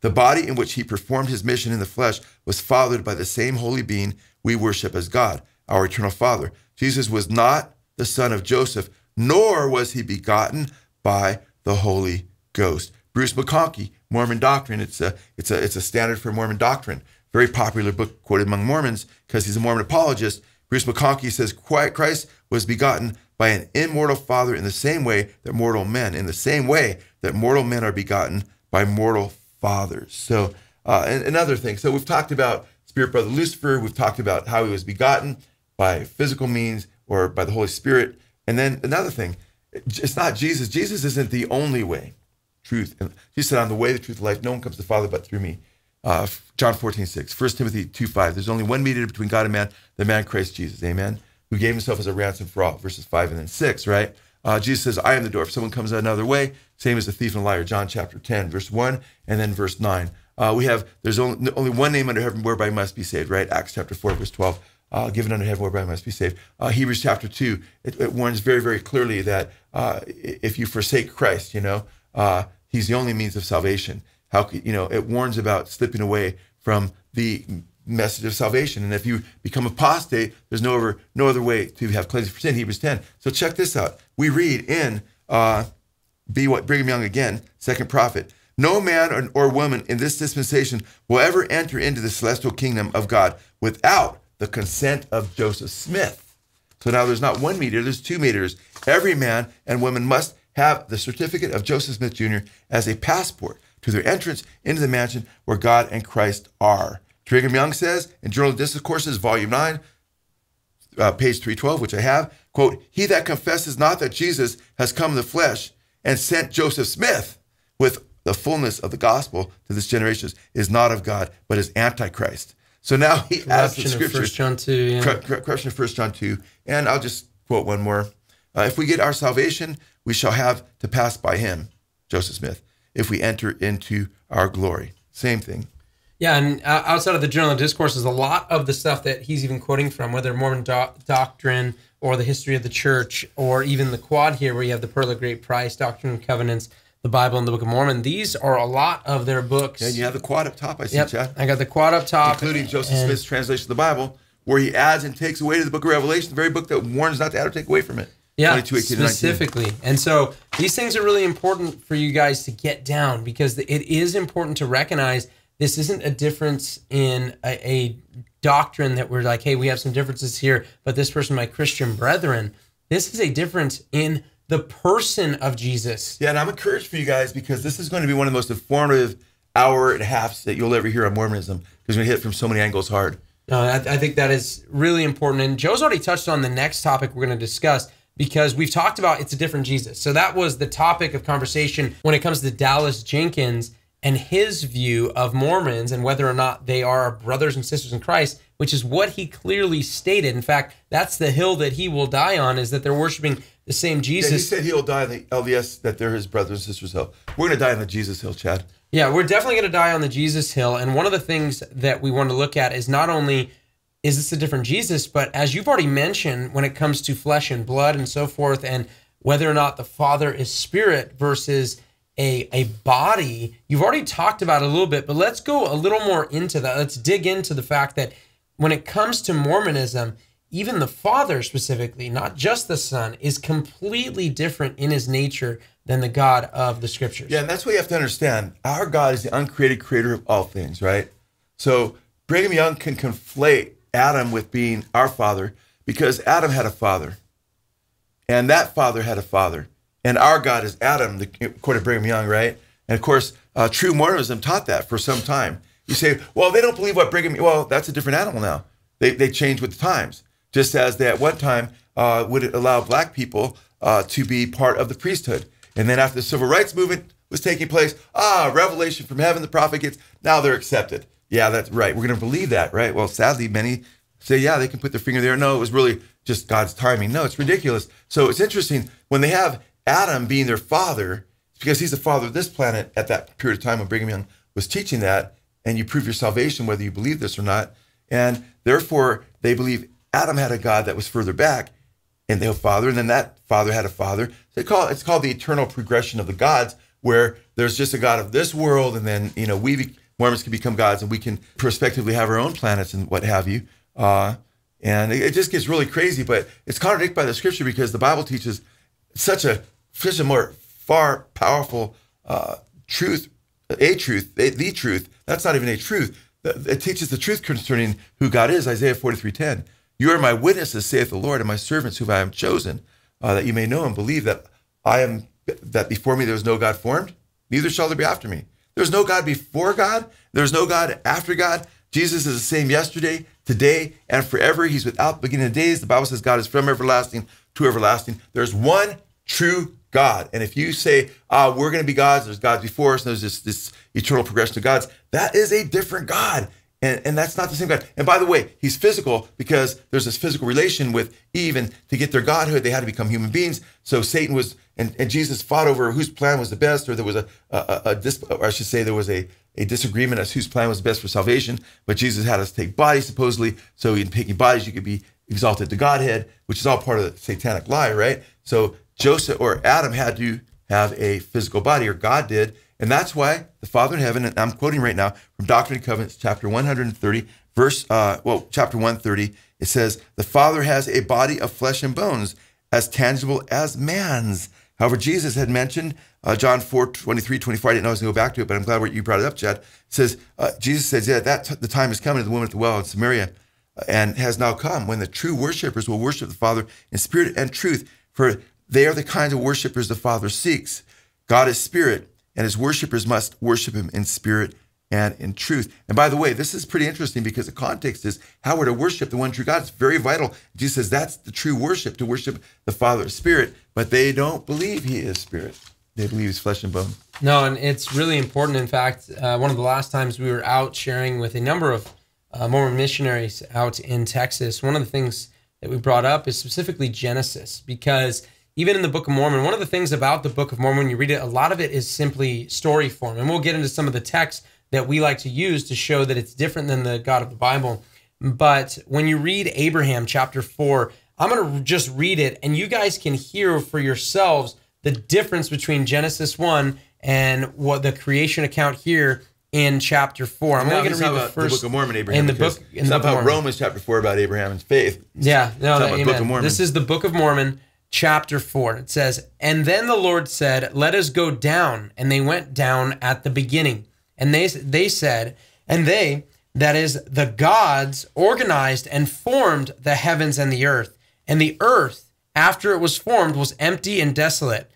The body in which he performed his mission in the flesh was fathered by the same holy being we worship as God, our eternal Father. Jesus was not the son of Joseph, nor was he begotten by the Holy Ghost. Bruce McConkie, Mormon Doctrine. It's a, it's a, it's a standard for Mormon doctrine. Very popular book quoted among Mormons because he's a Mormon apologist. Bruce McConkie says Christ was begotten by an immortal father in the same way that mortal men, in the same way that mortal men are begotten by mortal fathers. So, uh, and another thing. So we've talked about Spirit Brother Lucifer. We've talked about how he was begotten by physical means or by the Holy Spirit. And then another thing, it's not Jesus. Jesus isn't the only way, truth. And he said, "I'm the way, the truth, the life. No one comes to the Father but through me." Uh, John 14, 6, 1 Timothy 2, 5. There's only one mediator between God and man, the man Christ Jesus. Amen. Who gave himself as a ransom for all. Verses 5 and then 6, right? Uh, Jesus says, I am the door. If someone comes another way, same as the thief and liar, John chapter 10, verse 1, and then verse 9. Uh, we have, there's only, only one name under heaven whereby must be saved, right? Acts chapter 4, verse 12. Uh, given under heaven whereby must be saved. Uh, Hebrews chapter 2, it, it, warns very, very clearly that uh, if you forsake Christ, you know, uh, he's the only means of salvation. How, you know, it warns about slipping away from the message of salvation. And if you become apostate, there's no other, no other way to have cleansing for sin, Hebrews 10. So check this out. We read in uh, be what Brigham Young again, second prophet. No man or, or woman in this dispensation will ever enter into the celestial kingdom of God without the consent of Joseph Smith. So now there's not one meter, there's two meters. Every man and woman must have the certificate of Joseph Smith Jr. as a passport to their entrance into the mansion where God and Christ are. Brigham Young says in Journal of Discourses, Volume 9, uh, page 312, which I have, quote, He that confesses not that Jesus has come in the flesh and sent Joseph Smith with the fullness of the gospel to this generation is not of God, but is antichrist. So now he adds the scripture. First John 2. Yeah. of 1 John 2. And I'll just quote one more. Uh, if we get our salvation, we shall have to pass by him, Joseph Smith, if we enter into our glory. Same thing. Yeah, and uh, outside of the general is a lot of the stuff that he's even quoting from, whether Mormon do- doctrine or the history of the church, or even the quad here, where you have the Pearl of Great Price, Doctrine and Covenants, the Bible, and the Book of Mormon. These are a lot of their books. And you have the quad up top, I see, yep, Chad. I got the quad up top. Including Joseph and, Smith's translation of the Bible, where he adds and takes away to the Book of Revelation, the very book that warns not to add or take away from it. Yeah, specifically. 19. And so these things are really important for you guys to get down because it is important to recognize – this isn't a difference in a, a doctrine that we're like, hey, we have some differences here, but this person, my Christian brethren, this is a difference in the person of Jesus. Yeah, and I'm encouraged for you guys because this is going to be one of the most informative hour and a half that you'll ever hear on Mormonism because we hit it from so many angles hard. Uh, I, I, think that is really important. And Joe's already touched on the next topic we're going to discuss because we've talked about it's a different Jesus. So that was the topic of conversation when it comes to Dallas Jenkins and his view of Mormons and whether or not they are brothers and sisters in Christ, which is what he clearly stated. In fact, that's the hill that he will die on is that they're worshiping the same Jesus. Yeah, he said he'll die on the LDS that they're his brothers and sisters hill. We're going to die on the Jesus hill, Chad. Yeah, we're definitely going to die on the Jesus hill. And one of the things that we want to look at is not only is this a different Jesus, but as you've already mentioned, when it comes to flesh and blood and so forth, and whether or not the Father is spirit versus a, a body. You've already talked about a little bit, but let's go a little more into that. Let's dig into the fact that when it comes to Mormonism, even the Father specifically, not just the Son, is completely different in his nature than the God of the Scriptures. Yeah, and that's what you have to understand. Our God is the uncreated creator of all things, right? So Brigham Young can conflate Adam with being our father because Adam had a father, and that father had a father. And our God is Adam, the quote of Brigham Young, right? And of course, uh, true Mormonism taught that for some time. You say, well, they don't believe what Brigham. Well, that's a different animal now. They they change with the times. Just as they at one time uh, would allow black people uh, to be part of the priesthood, and then after the civil rights movement was taking place, ah, revelation from heaven, the prophet gets. Now they're accepted. Yeah, that's right. We're going to believe that, right? Well, sadly, many say, yeah, they can put their finger there. No, it was really just God's timing. No, it's ridiculous. So it's interesting when they have Adam being their father, because he's the father of this planet at that period of time when Brigham Young was teaching that, and you prove your salvation whether you believe this or not. And therefore, they believe Adam had a God that was further back, and their father, and then that father had a father. So call, it's called the eternal progression of the gods, where there's just a God of this world, and then you know we be, Mormons can become gods, and we can prospectively have our own planets and what have you. Uh, and it, it, just gets really crazy, but it's contradicted by the scripture because the Bible teaches such a such a more far powerful uh, truth, a truth, a, the truth. That's not even a truth. It teaches the truth concerning who God is. Isaiah forty three ten. You are my witnesses, saith the Lord, and my servants whom I have chosen, uh, that you may know and believe that I am that before me there was no God formed, neither shall there be after me. There's no God before God, there's no God after God. Jesus is the same yesterday, today, and forever. He's without beginning of days. The Bible says God is from everlasting to everlasting. There's one true God. And if you say, ah, we're going to be gods, there's gods before us, and there's this, this eternal progression of gods, that is a different God. And, and that's not the same God. And by the way, he's physical because there's this physical relation with Eve, and to get their godhood, they had to become human beings. So Satan was, and, and Jesus fought over whose plan was the best, or there was I should say, there was a, a disagreement as whose plan was best for salvation. But Jesus had us take bodies, supposedly. So in taking bodies, you could be exalted to Godhead, which is all part of the satanic lie, right? So Joseph or Adam had to have a physical body, or God did. And that's why the Father in heaven, and I'm quoting right now from Doctrine and Covenants, chapter 130, verse, uh, well, chapter 130, it says, The Father has a body of flesh and bones, as tangible as man's. However, Jesus had mentioned uh, John 4, 23, 24. I didn't know I was going to go back to it, but I'm glad you brought it up, Chad. It says, uh, Jesus says, Yeah, that the time is coming to the woman at the well in Samaria and has now come when the true worshipers will worship the Father in spirit and truth, for they are the kinds of worshipers the Father seeks. God is spirit, and his worshipers must worship him in spirit and in truth. And by the way, this is pretty interesting because the context is how we're to worship the one true God. It's very vital. Jesus says that's the true worship to worship the Father Spirit, but they don't believe he is spirit. They believe he's flesh and bone. No, and it's really important. In fact, uh, one of the last times we were out sharing with a number of uh, Mormon missionaries out in Texas, one of the things that we brought up is specifically Genesis, because even in the Book of Mormon, one of the things about the Book of Mormon, you read it, a lot of it is simply story form. And we'll get into some of the texts that we like to use to show that it's different than the God of the Bible. But when you read Abraham chapter 4, I'm going to just read it and you guys can hear for yourselves the difference between Genesis 1 and what the creation account here in chapter four. I'm no, only going to read the first the Book of Mormon. Abraham in the book in the book about Romans chapter four about Abraham and faith. yeah, no, that, amen. Book of Mormon. This is the Book of Mormon, chapter four. It says, "And then the Lord said, Let us go down." And they went down at the beginning, and they they said, and they that is the gods organized and formed the heavens and the earth, and the earth after it was formed was empty and desolate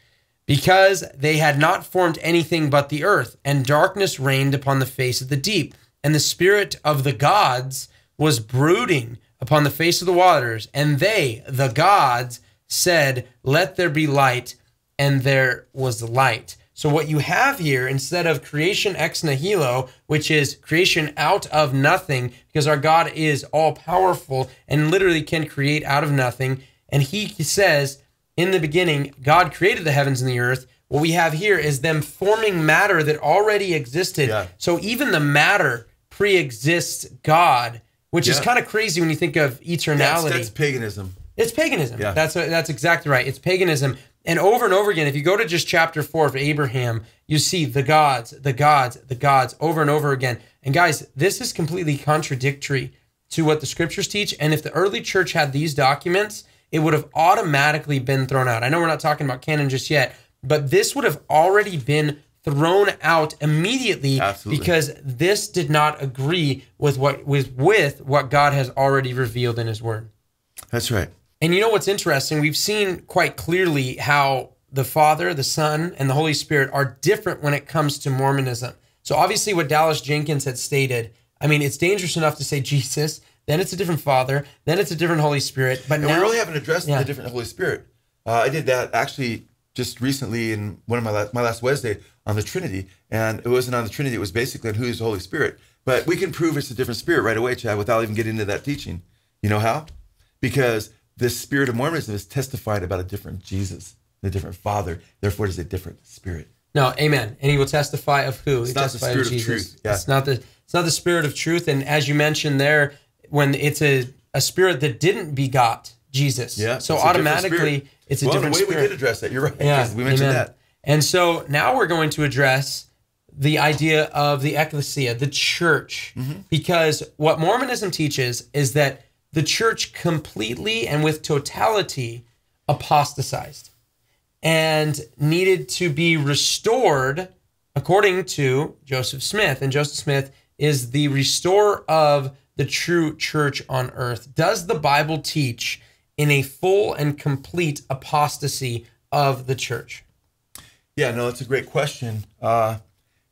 because they had not formed anything but the earth, and darkness reigned upon the face of the deep, and the spirit of the gods was brooding upon the face of the waters, and they, the gods, said, Let there be light, and there was light. So, what you have here, instead of creation ex nihilo, which is creation out of nothing, because our God is all powerful and literally can create out of nothing, and He says, in the beginning, God created the heavens and the earth. What we have here is them forming matter that already existed. Yeah. So even the matter pre exists God, which yeah. is kind of crazy when you think of eternality. That's, that's paganism. It's paganism. Yeah. That's that's exactly right. It's paganism. And over and over again, if you go to just chapter four of Abraham, you see the gods, the gods, the gods over and over again. And guys, this is completely contradictory to what the scriptures teach. And if the early church had these documents, it would have automatically been thrown out. I know we're not talking about canon just yet, but this would have already been thrown out immediately Absolutely. because this did not agree with what with with what God has already revealed in his word. That's right. And you know what's interesting? We've seen quite clearly how the Father, the Son, and the Holy Spirit are different when it comes to Mormonism. So obviously what Dallas Jenkins had stated, I mean, it's dangerous enough to say Jesus, then it's a different Father. Then it's a different Holy Spirit. But and now, we really haven't addressed yeah. the different Holy Spirit. Uh, I did that actually just recently in one of my last, my last Wednesday on the Trinity, and it wasn't on the Trinity. It was basically on who is the Holy Spirit. But we can prove it's a different spirit right away, Chad, without even getting into that teaching. You know how? Because the spirit of Mormonism is testified about a different Jesus, a different Father. Therefore, it is a different spirit. No, Amen. And he will testify of who? It's he not the spirit of, of, truth. Yeah. It's not the it's not the spirit of truth. And as you mentioned there, when it's a, a spirit that didn't begot Jesus. Yeah. So it's automatically a it's a well, different spirit. Well, we did address that. You're right. Yeah. We mentioned Amen. that. And so now we're going to address the idea of the ecclesia, the church, mm -hmm. because what Mormonism teaches is that the church completely and with totality apostatized and needed to be restored according to Joseph Smith. And Joseph Smith is the restorer of the true church on earth? Does the Bible teach in a full and complete apostasy of the church? Yeah, no, that's a great question. Uh,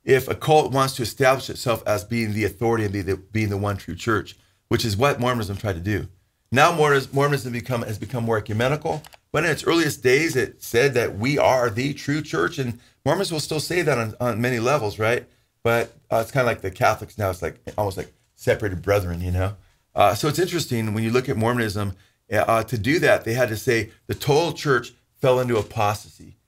if a cult wants to establish itself as being the authority and be the, being the one true church, which is what Mormonism tried to do. Now Mormonism become, has become more ecumenical, but in its earliest days, it said that we are the true church, and Mormons will still say that on, on many levels, right? But uh, it's kind of like the Catholics now. It's like almost like separated brethren, you know? Uh, so it's interesting when you look at Mormonism, uh, to do that, they had to say the total church fell into apostasy.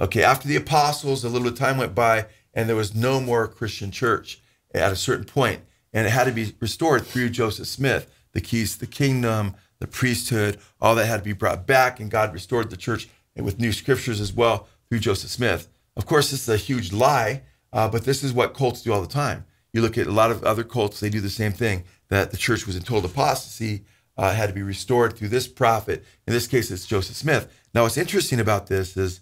Okay, after the apostles, a little time went by and there was no more Christian church at a certain point, and it had to be restored through Joseph Smith. The keys to the kingdom, the priesthood, all that had to be brought back, and God restored the church with new scriptures as well through Joseph Smith. Of course, this is a huge lie, uh, but this is what cults do all the time. You look at a lot of other cults, they do the same thing that the church was in total apostasy, uh, had to be restored through this prophet. In this case, it's Joseph Smith. Now, what's interesting about this is,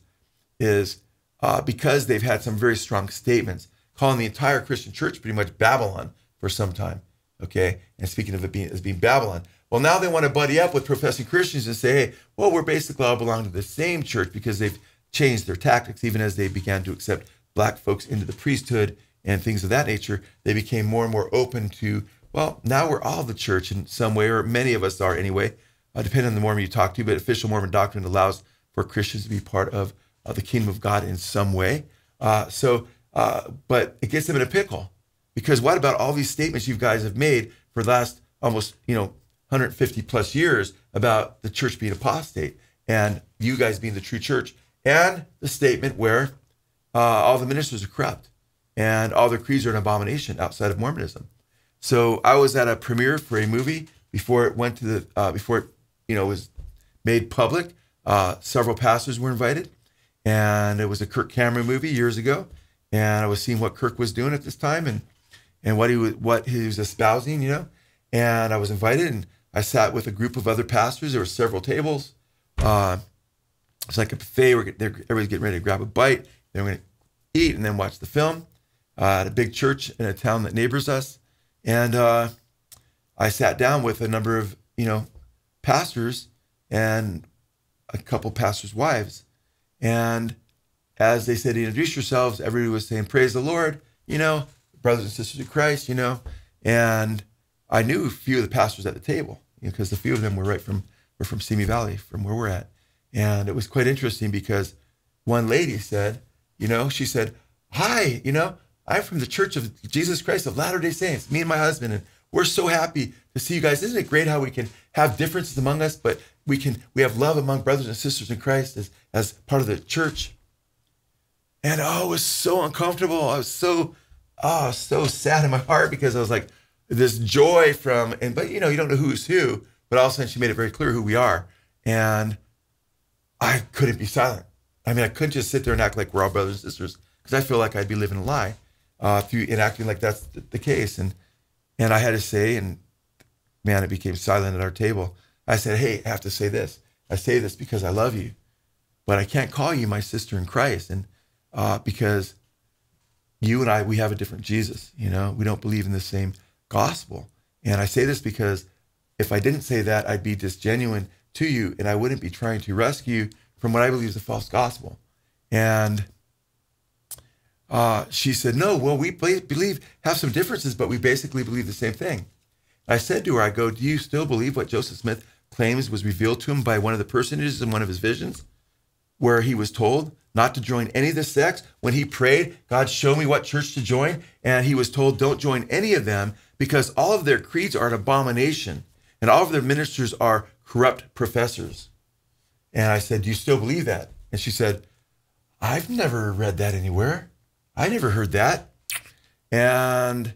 is uh, because they've had some very strong statements, calling the entire Christian church pretty much Babylon for some time, okay? And speaking of it being, as being Babylon. Well, now they want to buddy up with professing Christians and say, hey, well, we're basically all belong to the same church because they've changed their tactics, even as they began to accept black folks into the priesthood and things of that nature, they became more and more open to, well, now we're all the church in some way, or many of us are anyway, uh, depending on the Mormon you talk to. But official Mormon doctrine allows for Christians to be part of uh, the kingdom of God in some way. Uh, so, uh, but it gets them in a pickle because what about all these statements you guys have made for the last almost, you know, 150 plus years about the church being apostate and you guys being the true church and the statement where uh, all the ministers are corrupt and all their creeds are an abomination outside of Mormonism. So I was at a premiere for a movie before it went to the uh, before it you know was made public. Uh, several pastors were invited, and it was a Kirk Cameron movie years ago, and I was seeing what Kirk was doing at this time and and what he was, what he was espousing, you know, and I was invited and I sat with a group of other pastors. There were several tables. Uh, it's like a buffet. We're, everybody's getting ready to grab a bite. They were going to eat and then watch the film uh, a big church in a town that neighbors us. And uh, I sat down with a number of, you know, pastors and a couple pastors' wives. And as they said, introduce yourselves, everybody was saying, praise the Lord, you know, brothers and sisters in Christ, you know. And I knew a few of the pastors at the table because you know, a few of them were right from, were from Simi Valley, from where we're at. And it was quite interesting because one lady said, you know, she said, hi, you know, I'm from the Church of Jesus Christ of Latter day Saints, me and my husband, and we're so happy to see you guys. Isn't it great how we can have differences among us, but we can we have love among brothers and sisters in Christ as, as part of the church? And oh, it was so uncomfortable. I was so oh so sad in my heart because I was like this joy from and but you know, you don't know who's who, but all of a sudden she made it very clear who we are. And I couldn't be silent. I mean, I couldn't just sit there and act like we're all brothers and sisters because I feel like I'd be living a lie uh, through and acting like that's the case. And and I had to say, and man, it became silent at our table. I said, hey, I have to say this. I say this because I love you, but I can't call you my sister in Christ, and uh, because you and I we have a different Jesus. You know, we don't believe in the same gospel. And I say this because if I didn't say that, I'd be disgenuine to you, and I wouldn't be trying to rescue from what I believe is a false gospel. And uh, she said, No, well, we believe, have some differences, but we basically believe the same thing. I said to her, I go, Do you still believe what Joseph Smith claims was revealed to him by one of the personages in one of his visions, where he was told not to join any of the sects? When he prayed, God, show me what church to join. And he was told, Don't join any of them because all of their creeds are an abomination and all of their ministers are corrupt professors. And I said, Do you still believe that? And she said, I've never read that anywhere. I never heard that. And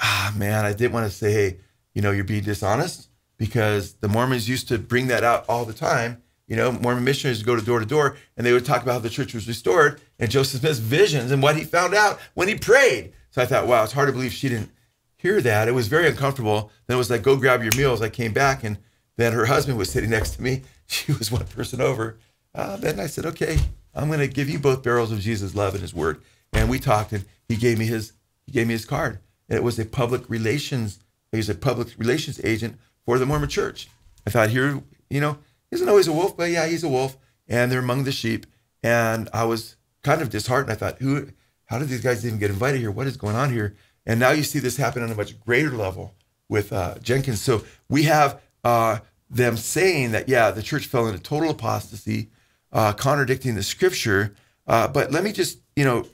ah, man, I didn't want to say, hey, you know, you're being dishonest because the Mormons used to bring that out all the time. You know, Mormon missionaries would go to door to door and they would talk about how the church was restored and Joseph Smith's visions and what he found out when he prayed. So I thought, wow, it's hard to believe she didn't hear that. It was very uncomfortable. Then it was like, go grab your meals. I came back and then her husband was sitting next to me. She was one person over. Uh, then I said, okay, I'm going to give you both barrels of Jesus' love and his word and we talked, and he gave me his he gave me his card, and it was a public relations he was a public relations agent for the Mormon Church. I thought here, you know, he isn't always a wolf, but yeah, he's a wolf, and they're among the sheep, and I was kind of disheartened. I thought, who, how did these guys even get invited here? What is going on here? And now you see this happen on a much greater level with uh, Jenkins. So we have uh, them saying that, yeah, the church fell into total apostasy, uh, contradicting the scripture. Uh, but let me just, you know,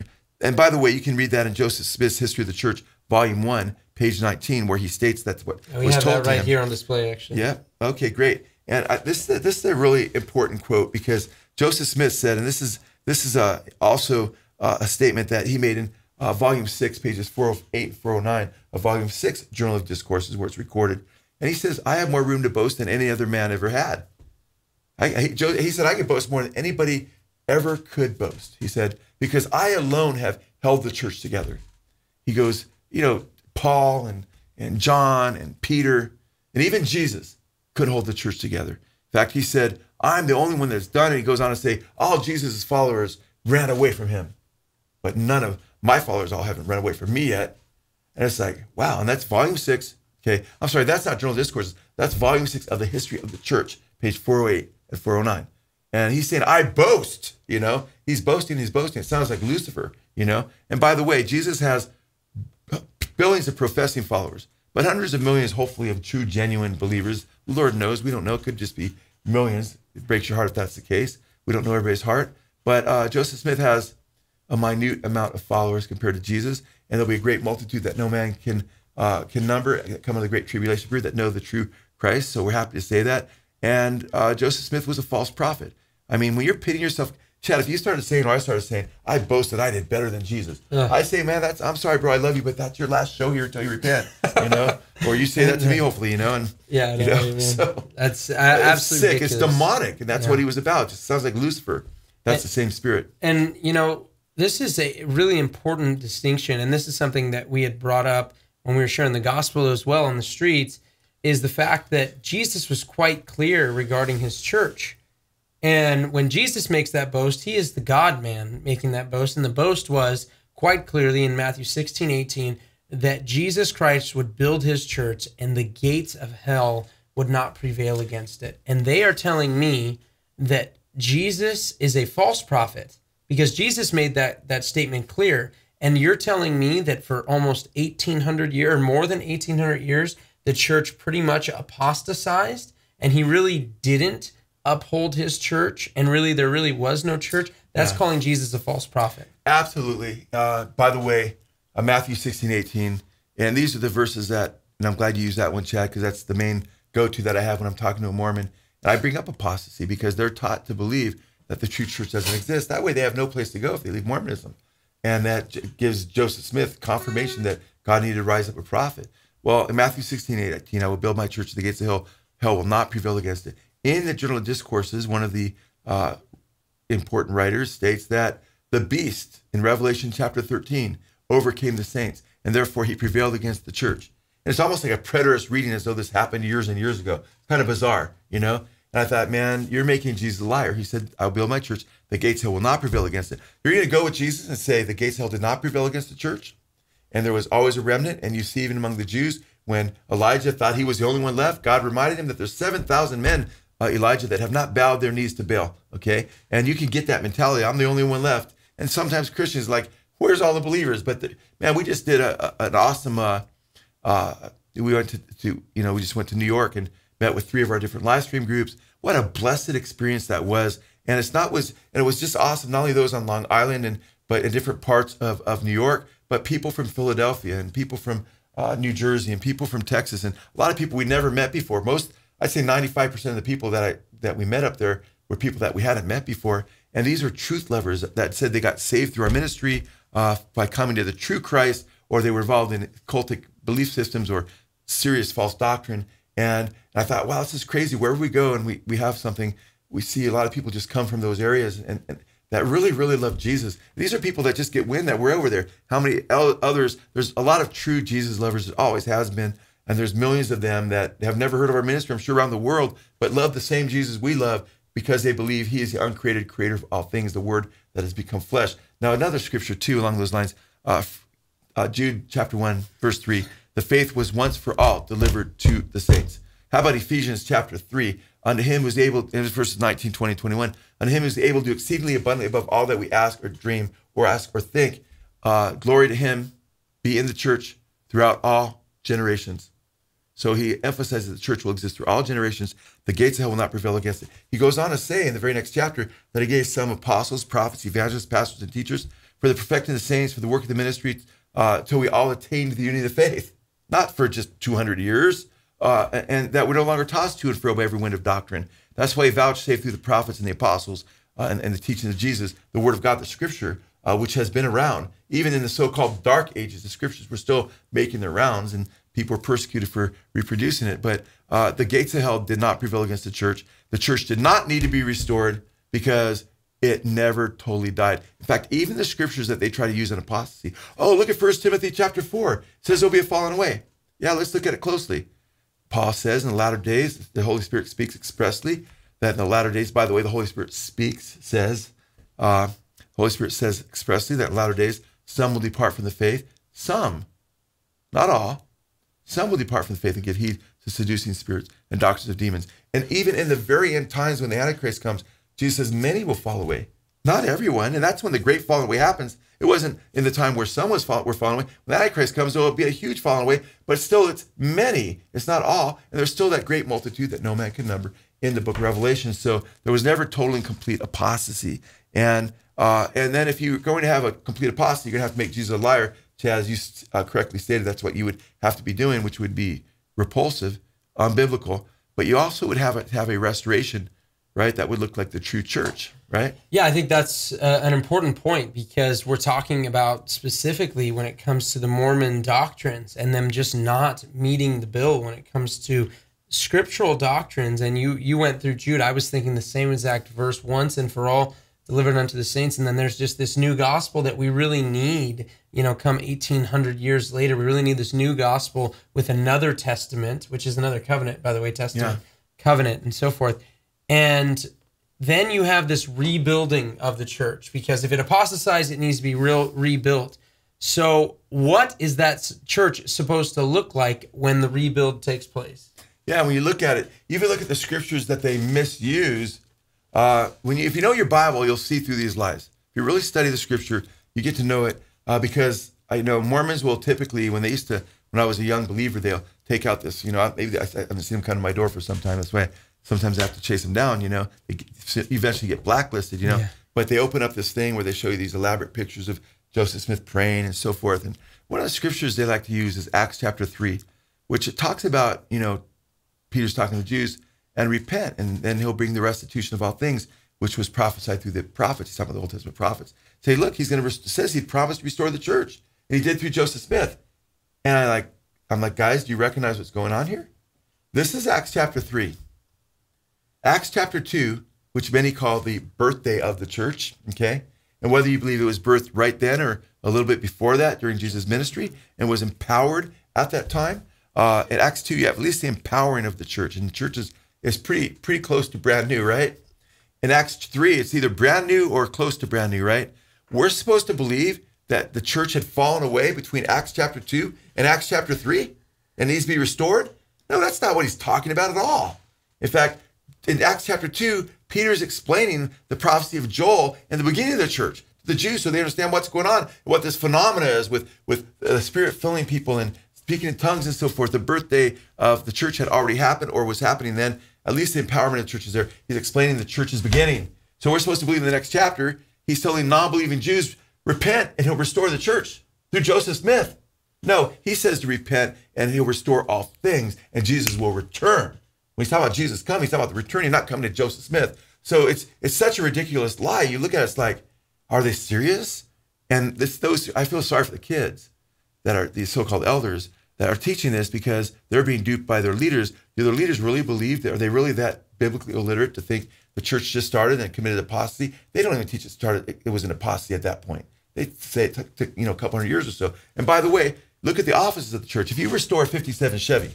and by the way, you can read that in Joseph Smith's History of the Church, Volume 1, page 19, where he states that's what and we was have told that right to him. here on display, actually. Yeah. Okay, great. And I, uh, this, this is a really important quote because Joseph Smith said, and this is, this is a, uh, also uh, a statement that he made in uh, volume 6, pages 408 409 of volume 6, Journal of Discourses, where it's recorded. And he says, I have more room to boast than any other man ever had. I, he, he said, I can boast more than anybody ever could boast. He said, Because I alone have held the church together. He goes, You know, Paul and, and John and Peter and even Jesus couldn't hold the church together. In fact, he said, I'm the only one that's done it. He goes on to say, All Jesus' followers ran away from him, but none of my followers all haven't run away from me yet. And it's like, wow, and that's volume six. Okay, I'm sorry, that's not Journal Discourses. That's volume six of the history of the church, page 408 and 409. And he's saying, I boast, you know, he's boasting, he's boasting. It sounds like Lucifer, you know. And by the way, Jesus has billions of professing followers, but hundreds of millions, hopefully, of true, genuine believers. Lord knows, we don't know, it could just be millions. It breaks your heart if that's the case. We don't know everybody's heart. But uh, Joseph Smith has a minute amount of followers compared to Jesus, and there'll be a great multitude that no man can uh, can number uh, come of the great tribulation period that know the true Christ. So we're happy to say that. And uh, Joseph Smith was a false prophet. I mean, when you're pitying yourself, Chad, if you started saying or I started saying, I boasted I did better than Jesus. Uh, I say, man, that's I'm sorry, bro, I love you, but that's your last show here until you repent, you know. or you say that to me, hopefully, you know. And yeah, you know, so that's uh, absolutely sick. Ridiculous. It's demonic, and that's yeah. what he was about. It sounds like Lucifer. That's and, the same spirit. And you know, this is a really important distinction, and this is something that we had brought up when we were sharing the gospel as well on the streets. Is the fact that Jesus was quite clear regarding his church and when Jesus makes that boast, he is the God man making that boast. And the boast was quite clearly in Matthew 16, 18, that Jesus Christ would build his church and the gates of hell would not prevail against it. And they are telling me that Jesus is a false prophet because Jesus made that, that statement clear. And you're telling me that for almost 1800 years, or more than 1800 years, the church pretty much apostatized and he really didn't uphold his church and really there really was no church, that's yeah. calling Jesus a false prophet. Absolutely. Uh, by the way, uh, Matthew 16, 18, and these are the verses that, and I'm glad you use that one, Chad, because that's the main go to that I have when I'm talking to a Mormon. And I bring up apostasy because they're taught to believe that the true church doesn't exist. That way they have no place to go if they leave Mormonism. And that gives Joseph Smith confirmation that God needed to rise up a prophet. Well, in Matthew 16, 18, I will build my church at the gates of hell. Hell will not prevail against it. In the Journal of Discourses, one of the uh, important writers states that the beast in Revelation chapter 13 overcame the saints, and therefore he prevailed against the church. And it's almost like a preterist reading as though this happened years and years ago. kind of bizarre, you know? And I thought, man, you're making Jesus a liar. He said, I'll build my church. The gates hell will not prevail against it. You're going to go with Jesus and say the gates hell did not prevail against the church? And there was always a remnant. And you see, even among the Jews, when Elijah thought he was the only one left, God reminded him that there's 7,000 men uh, Elijah that have not bowed their knees to Baal. Okay, and you can get that mentality. I'm the only one left. And sometimes Christians like, where's all the believers? But the, man, we just did a, a, an awesome. Uh, uh, we went to, to you know we just went to New York and met with three of our different live stream groups. What a blessed experience that was. And it's not was and it was just awesome. Not only those on Long Island and but in different parts of, of New York, but people from Philadelphia and people from uh, New Jersey and people from Texas and a lot of people we never met before. Most I'd say 95% of the people that I that we met up there were people that we hadn't met before. And these are truth lovers that said they got saved through our ministry uh, by coming to the true Christ, or they were involved in cultic belief systems or serious false doctrine. And, I thought, wow, this is crazy. Wherever we go and we, we have something, we see a lot of people just come from those areas and, and that really, really love Jesus. These are people that just get wind that we're over there. How many others? There's a lot of true Jesus lovers. It always has been. And there's millions of them that have never heard of our ministry, I'm sure around the world, but love the same Jesus we love because they believe he is the uncreated creator of all things, the word that has become flesh. Now, another scripture too along those lines, uh, uh, Jude chapter 1, verse 3, the faith was once for all delivered to the saints. How about Ephesians chapter 3? Unto him who's able, in verses 19, 20, 21, unto him who's able to exceedingly abundantly above all that we ask or dream or ask or think. Uh, glory to him, be in the church throughout all generations so he emphasizes the church will exist through all generations. The gates of hell will not prevail against it. He goes on to say in the very next chapter that he gave some apostles, prophets, evangelists, pastors, and teachers for the perfecting of the saints, for the work of the ministry, uh, till we all attained the unity of the faith. Not for just 200 years, uh, and that we're no longer tossed to and fro by every wind of doctrine. That's why he vouchsafed through the prophets and the apostles uh, and, and, the teaching of Jesus, the word of God, the scripture, uh, which has been around. Even in the so called dark ages, the scriptures were still making their rounds. And people were persecuted for reproducing it. But uh, the gates of hell did not prevail against the church. The church did not need to be restored because it never totally died. In fact, even the scriptures that they try to use in apostasy. Oh, look at 1 Timothy chapter 4. It says there'll be a falling away. Yeah, let's look at it closely. Paul says in the latter days, the Holy Spirit speaks expressly that in the latter days, by the way, the Holy Spirit speaks, says, uh, Holy Spirit says expressly that in latter days, some will depart from the faith, some, not all, some will depart from the faith and give heed to seducing spirits and doctrines of demons. And even in the very end times when the Antichrist comes, Jesus says many will fall away. Not everyone. And that's when the great falling away happens. It wasn't in the time where some was fall, were falling away. When the Antichrist comes, there will be a huge falling away, but still it's many. It's not all. And there's still that great multitude that no man can number in the book of Revelation. So there was never total and complete apostasy. And uh, and then if you're going to have a complete apostasy, you're going to have to make Jesus a liar Chaz, you uh, correctly stated that's what you would have to be doing, which would be repulsive, unbiblical. But you also would have a, have a restoration, right? That would look like the true church, right? Yeah, I think that's uh, an important point because we're talking about specifically when it comes to the Mormon doctrines and them just not meeting the bill when it comes to scriptural doctrines. And you you went through Jude. I was thinking the same exact verse once and for all delivered unto the saints. And then there's just this new gospel that we really need, you know, come 1800 years later. We really need this new gospel with another testament, which is another covenant, by the way, testament, yeah. covenant, and so forth. And then you have this rebuilding of the church because if it apostatized, it needs to be real rebuilt. So, what is that church supposed to look like when the rebuild takes place? Yeah, when you look at it, even look at the scriptures that they misuse, uh, when you, if you know your Bible, you'll see through these lies. If you really study the Scripture, you get to know it uh, because I know Mormons will typically, when they used to, when I was a young believer, they'll take out this. You know, maybe I, I haven't seen them come to my door for some time. That's why sometimes I have to chase them down. You know, they eventually get blacklisted. You know, yeah. but they open up this thing where they show you these elaborate pictures of Joseph Smith praying and so forth. And one of the scriptures they like to use is Acts chapter three, which it talks about. You know, Peter's talking to the Jews and repent, and then he'll bring the restitution of all things, which was prophesied through the prophets, some of the Old Testament prophets. Say, look, he's going to says he promised to restore the church, and he did through Joseph Smith. And I like, I'm like, guys, do you recognize what's going on here? This is Acts chapter three. Acts chapter two, which many call the birthday of the church. Okay, and whether you believe it was birthed right then or a little bit before that during Jesus' ministry, and was empowered at that time. Uh, in Acts 2, you have at least the empowering of the church, and the church is is pretty pretty close to brand new, right? In Acts 3, it's either brand new or close to brand new, right? We're supposed to believe that the church had fallen away between Acts chapter 2 and Acts chapter 3 and needs to be restored? No, that's not what he's talking about at all. In fact, in Acts chapter 2, Peter's explaining the prophecy of Joel in the beginning of the church to the Jews so they understand what's going on, what this phenomena is with, with the Spirit filling people and speaking in tongues and so forth. The birthday of the church had already happened or was happening then, at least the empowerment of the church is there. He's explaining the church's beginning. So we're supposed to believe in the next chapter. He's telling non believing Jews, repent and he'll restore the church through Joseph Smith. No, he says to repent and he'll restore all things and Jesus will return. When he's talking about Jesus coming, he's talking about the returning, not coming to Joseph Smith. So it's it's such a ridiculous lie. You look at it, it's like, are they serious? And it's those I feel sorry for the kids that are these so-called elders that are teaching this because they're being duped by their leaders. Do their leaders really believe that? Are they really that biblically illiterate to think the church just started and committed apostasy? They don't even teach it started. It, was an apostasy at that point. They say it took, took, you know a couple hundred years or so. And by the way, look at the offices of the church. If you restore a '57 Chevy,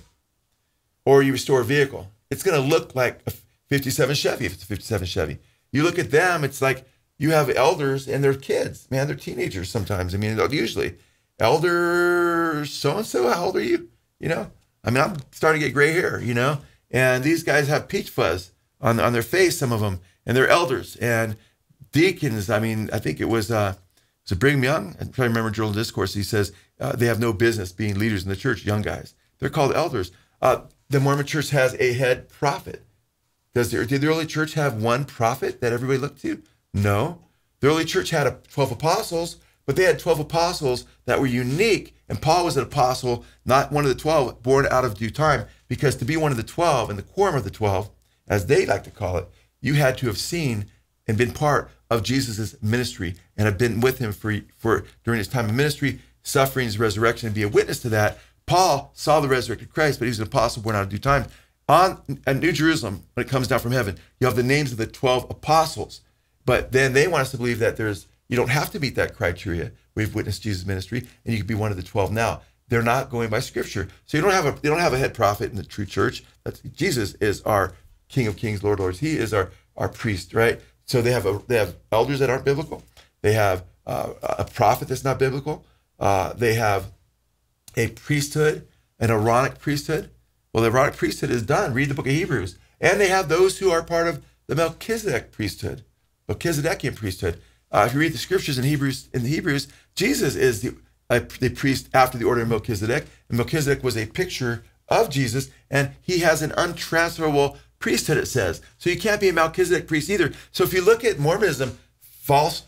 or you restore a vehicle, it's going to look like a '57 Chevy if it's a '57 Chevy. You look at them, it's like you have elders and their kids. Man, they're teenagers sometimes. I mean, usually elder so and so, how old are you? You know, I mean, I'm starting to get gray hair, you know, and these guys have peach fuzz on, on their face, some of them, and they're elders and deacons. I mean, I think it was, uh, so Brigham Young, I try to remember Journal Discourse, he says uh, they have no business being leaders in the church, young guys. They're called elders. Uh, the Mormon church has a head prophet. Does the, did the early church have one prophet that everybody looked to? No. The early church had a, 12 apostles, but they had 12 apostles that were unique. And Paul was an apostle, not one of the 12, born out of due time, because to be one of the 12 and the quorum of the 12, as they like to call it, you had to have seen and been part of Jesus' ministry and have been with him for, for during his time of ministry, sufferings, resurrection, and be a witness to that. Paul saw the resurrected Christ, but he was an apostle born out of due time. On at New Jerusalem, when it comes down from heaven, you have the names of the 12 apostles. But then they want us to believe that there's you don't have to meet that criteria. We've witnessed Jesus' ministry, and you can be one of the twelve now. They're not going by scripture. So you don't have a you don't have a head prophet in the true church. That's Jesus is our King of Kings, Lord of Lords. He is our our priest, right? So they have a, they have elders that aren't biblical. They have uh, a prophet that's not biblical. Uh, they have a priesthood, an Aaronic priesthood. Well, the Aaronic priesthood is done. Read the book of Hebrews. And they have those who are part of the Melchizedek priesthood, Melchizedekian priesthood. Uh, if you read the scriptures in Hebrews, in the Hebrews, Jesus is the, the priest after the order of Melchizedek, and Melchizedek was a picture of Jesus, and he has an untransferable priesthood. It says so. You can't be a Melchizedek priest either. So if you look at Mormonism, false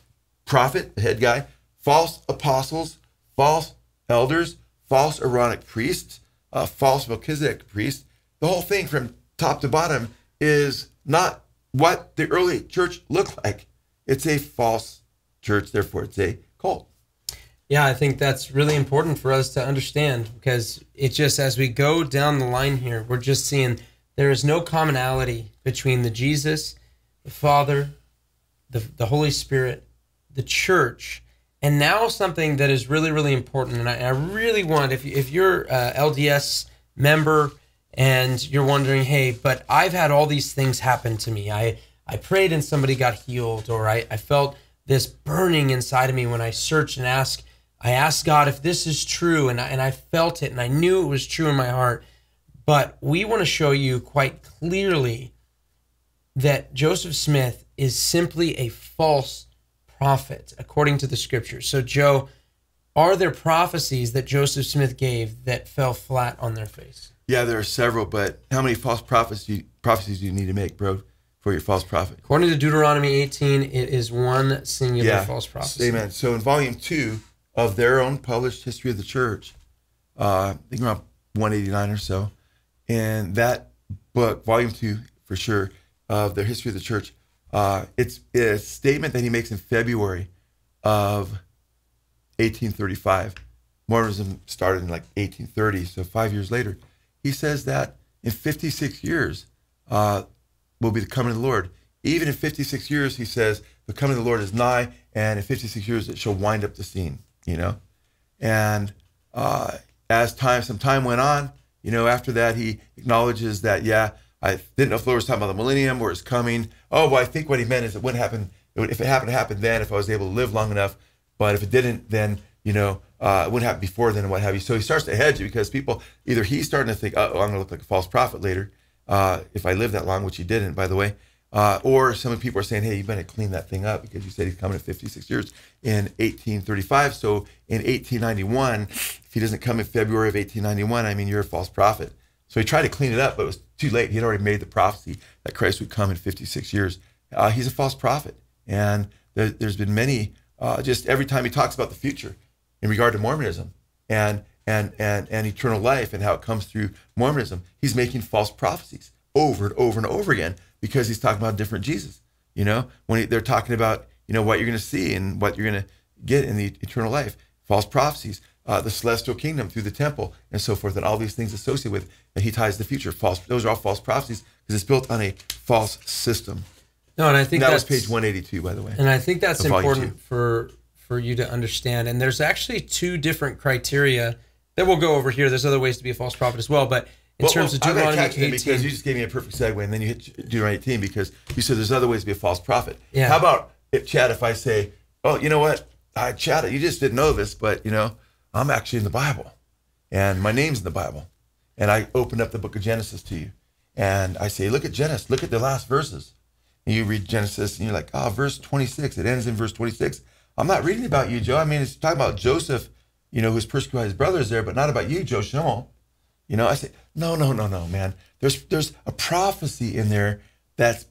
prophet, the head guy, false apostles, false elders, false Aaronic priests, uh, false Melchizedek priests. The whole thing from top to bottom is not what the early church looked like. It's a false church, therefore it's a cult. Yeah, I think that's really important for us to understand because it just as we go down the line here, we're just seeing there is no commonality between the Jesus, the Father, the, the Holy Spirit, the church, and now something that is really, really important. And I, I really want, if, if you're a uh, LDS member and you're wondering, hey, but I've had all these things happen to me. I I prayed and somebody got healed, or I, I felt this burning inside of me when I searched and asked, I asked God if this is true, and I, and I felt it, and I knew it was true in my heart. But we want to show you quite clearly that Joseph Smith is simply a false prophet according to the scriptures. So, Joe, are there prophecies that Joseph Smith gave that fell flat on their face? Yeah, there are several, but how many false prophecies do you need to make, bro? for your false prophet. According to Deuteronomy 18, it is one singular yeah. false prophet. Amen. So in volume two of their own published history of the church, uh, I think around 189 or so, and that book, volume two for sure, of their history of the church, uh, it's, it's a statement that he makes in February of 1835. Mormonism started in like 1830, so five years later. He says that in 56 years, uh, will be the coming of the Lord. Even in 56 years, he says, the coming of the Lord is nigh, and in 56 years it shall wind up the scene, you know? And uh, as time, some time went on, you know, after that, he acknowledges that, yeah, I didn't know if the Lord was talking about the millennium or it's coming. Oh, well, I think what he meant is it wouldn't happen. It would, if it happened, to happen then, if I was able to live long enough. But if it didn't, then, you know, uh, it wouldn't happen before then and what have you. So he starts to hedge it because people, either he's starting to think, oh, I'm going to look like a false prophet later uh, if I live that long, which he didn't, by the way. Uh, or some people are saying, hey, you better clean that thing up because you said he's coming in 56 years in 1835. So in 1891, if he doesn't come in February of 1891, I mean, you're a false prophet. So he tried to clean it up, but it was too late. He had already made the prophecy that Christ would come in 56 years. Uh, he's a false prophet. And there, has been many, uh, just every time he talks about the future in regard to Mormonism. And and, and, and eternal life and how it comes through Mormonism, he's making false prophecies over and over and over again because he's talking about different Jesus. You know, when he, they're talking about, you know, what you're going to see and what you're going to get in the eternal life, false prophecies, uh, the celestial kingdom through the temple and so forth, and all these things associated with And he ties the future. False, those are all false prophecies because it's built on a false system. No, and I think and that was page 182, by the way. And I think that's important for for you to understand. And there's actually two different criteria then we'll go over here. There's other ways to be a false prophet as well, but in well, terms well, of Deuteronomy 18, because you just gave me a perfect segue, and then you hit Deuteronomy 18 because you said there's other ways to be a false prophet. Yeah. How about if Chad, if I say, oh, you know what, I Chad, you just didn't know this, but you know, I'm actually in the Bible, and my name's in the Bible, and I opened up the book of Genesis to you, and I say, look at Genesis, look at the last verses. And you read Genesis, and you're like, ah, oh, verse 26. It ends in verse 26. I'm not reading about you, Joe. I mean, it's talking about Joseph you know, who's persecuting his brothers there, but not about you, Joe Schimel. You know, I said, no, no, no, no, man. There's there's a prophecy in there that's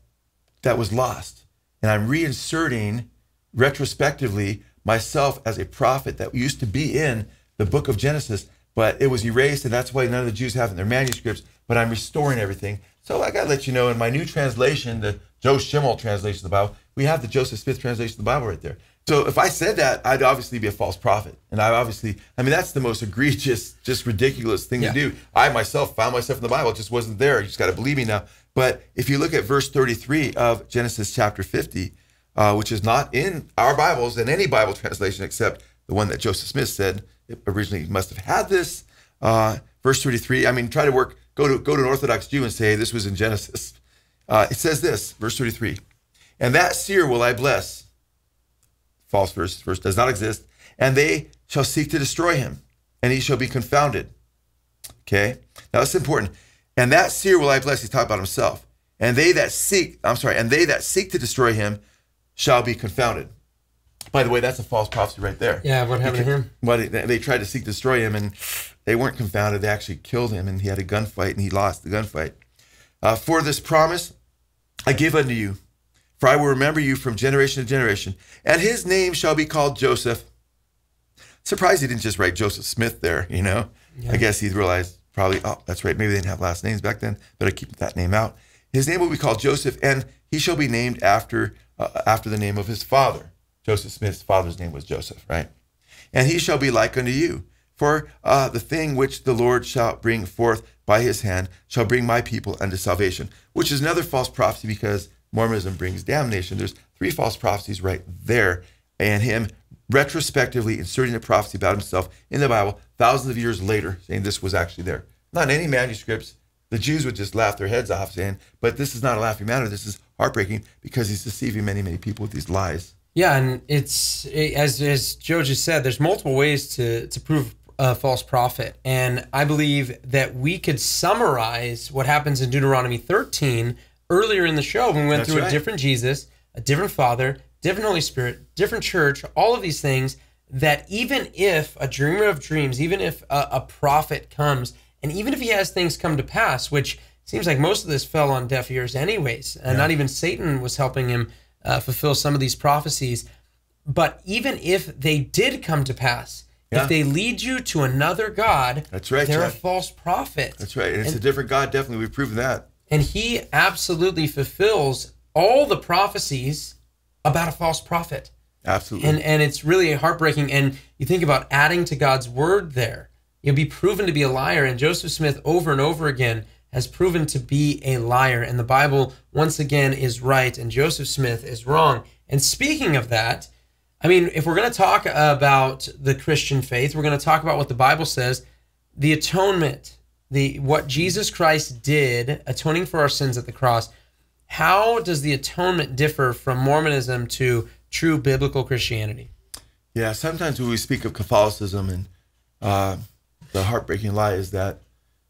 that was lost. And I'm reinserting retrospectively myself as a prophet that used to be in the book of Genesis, but it was erased, and that's why none of the Jews have in their manuscripts, but I'm restoring everything. So I gotta let you know in my new translation, the Joe Schimmel translation of the Bible, we have the Joseph Smith translation of the Bible right there. So if I said that, I'd obviously be a false prophet. And I obviously, I mean, that's the most egregious, just ridiculous thing yeah. to do. I myself found myself in the Bible, it just wasn't there. You just got to believe me now. But if you look at verse 33 of Genesis chapter 50, uh, which is not in our Bibles, in any Bible translation except the one that Joseph Smith said originally must have had this. Uh, verse 33, I mean, try to work, go to, go to an Orthodox Jew and say, this was in Genesis. Uh, it says this, verse 33, and that seer will I bless false verse, verse does not exist, and they shall seek to destroy him, and he shall be confounded. Okay, now that's important. And that seer will I bless. He's talking about himself. And they that seek, I'm sorry, and they that seek to destroy him shall be confounded. By the way, that's a false prophecy right there. Yeah, what happened because, to him? Well, they tried to seek to destroy him, and they weren't confounded. They actually killed him, and he had a gunfight, and he lost the gunfight. Uh, for this promise I give unto you, for I will remember you from generation to generation, and his name shall be called Joseph. Surprised he didn't just write Joseph Smith there, you know? Yeah. I guess he realized probably, oh, that's right, maybe they didn't have last names back then, but I keep that name out. His name will be called Joseph, and he shall be named after uh, after the name of his father. Joseph Smith's father's name was Joseph, right? And he shall be like unto you, for uh, the thing which the Lord shall bring forth by his hand shall bring my people unto salvation, which is another false prophecy because Mormonism brings damnation. There's three false prophecies right there, and him retrospectively inserting a prophecy about himself in the Bible thousands of years later, saying this was actually there. Not in any manuscripts. The Jews would just laugh their heads off, saying, but this is not a laughing matter. This is heartbreaking because he's deceiving many, many people with these lies. Yeah, and it's as as Joe just said. There's multiple ways to to prove a false prophet, and I believe that we could summarize what happens in Deuteronomy 13 earlier in the show when we went That's through right. a different Jesus, a different Father, different Holy Spirit, different church, all of these things. That even if a dreamer of dreams, even if a, a prophet comes, and even if he has things come to pass, which seems like most of this fell on deaf ears, anyways, and not even Satan was helping him uh, fulfill some of these prophecies. But even if they did come to pass, yeah. if they lead you to another God, that's right, they're a false prophet. That's right. And it's and, a different God, definitely. We've proven that. And he absolutely fulfills all the prophecies about a false prophet. Absolutely. And and it's really heartbreaking. And you think about adding to God's word there. You'll be proven to be a liar. And Joseph Smith over and over again has proven to be a liar. And the Bible once again is right, and Joseph Smith is wrong. And speaking of that, I mean, if we're going to talk about the Christian faith, we're going to talk about what the Bible says, the atonement, the what Jesus Christ did atoning for our sins at the cross, how does the atonement differ from Mormonism to true biblical Christianity? Yeah, sometimes when we speak of Catholicism and uh, the heartbreaking lie is that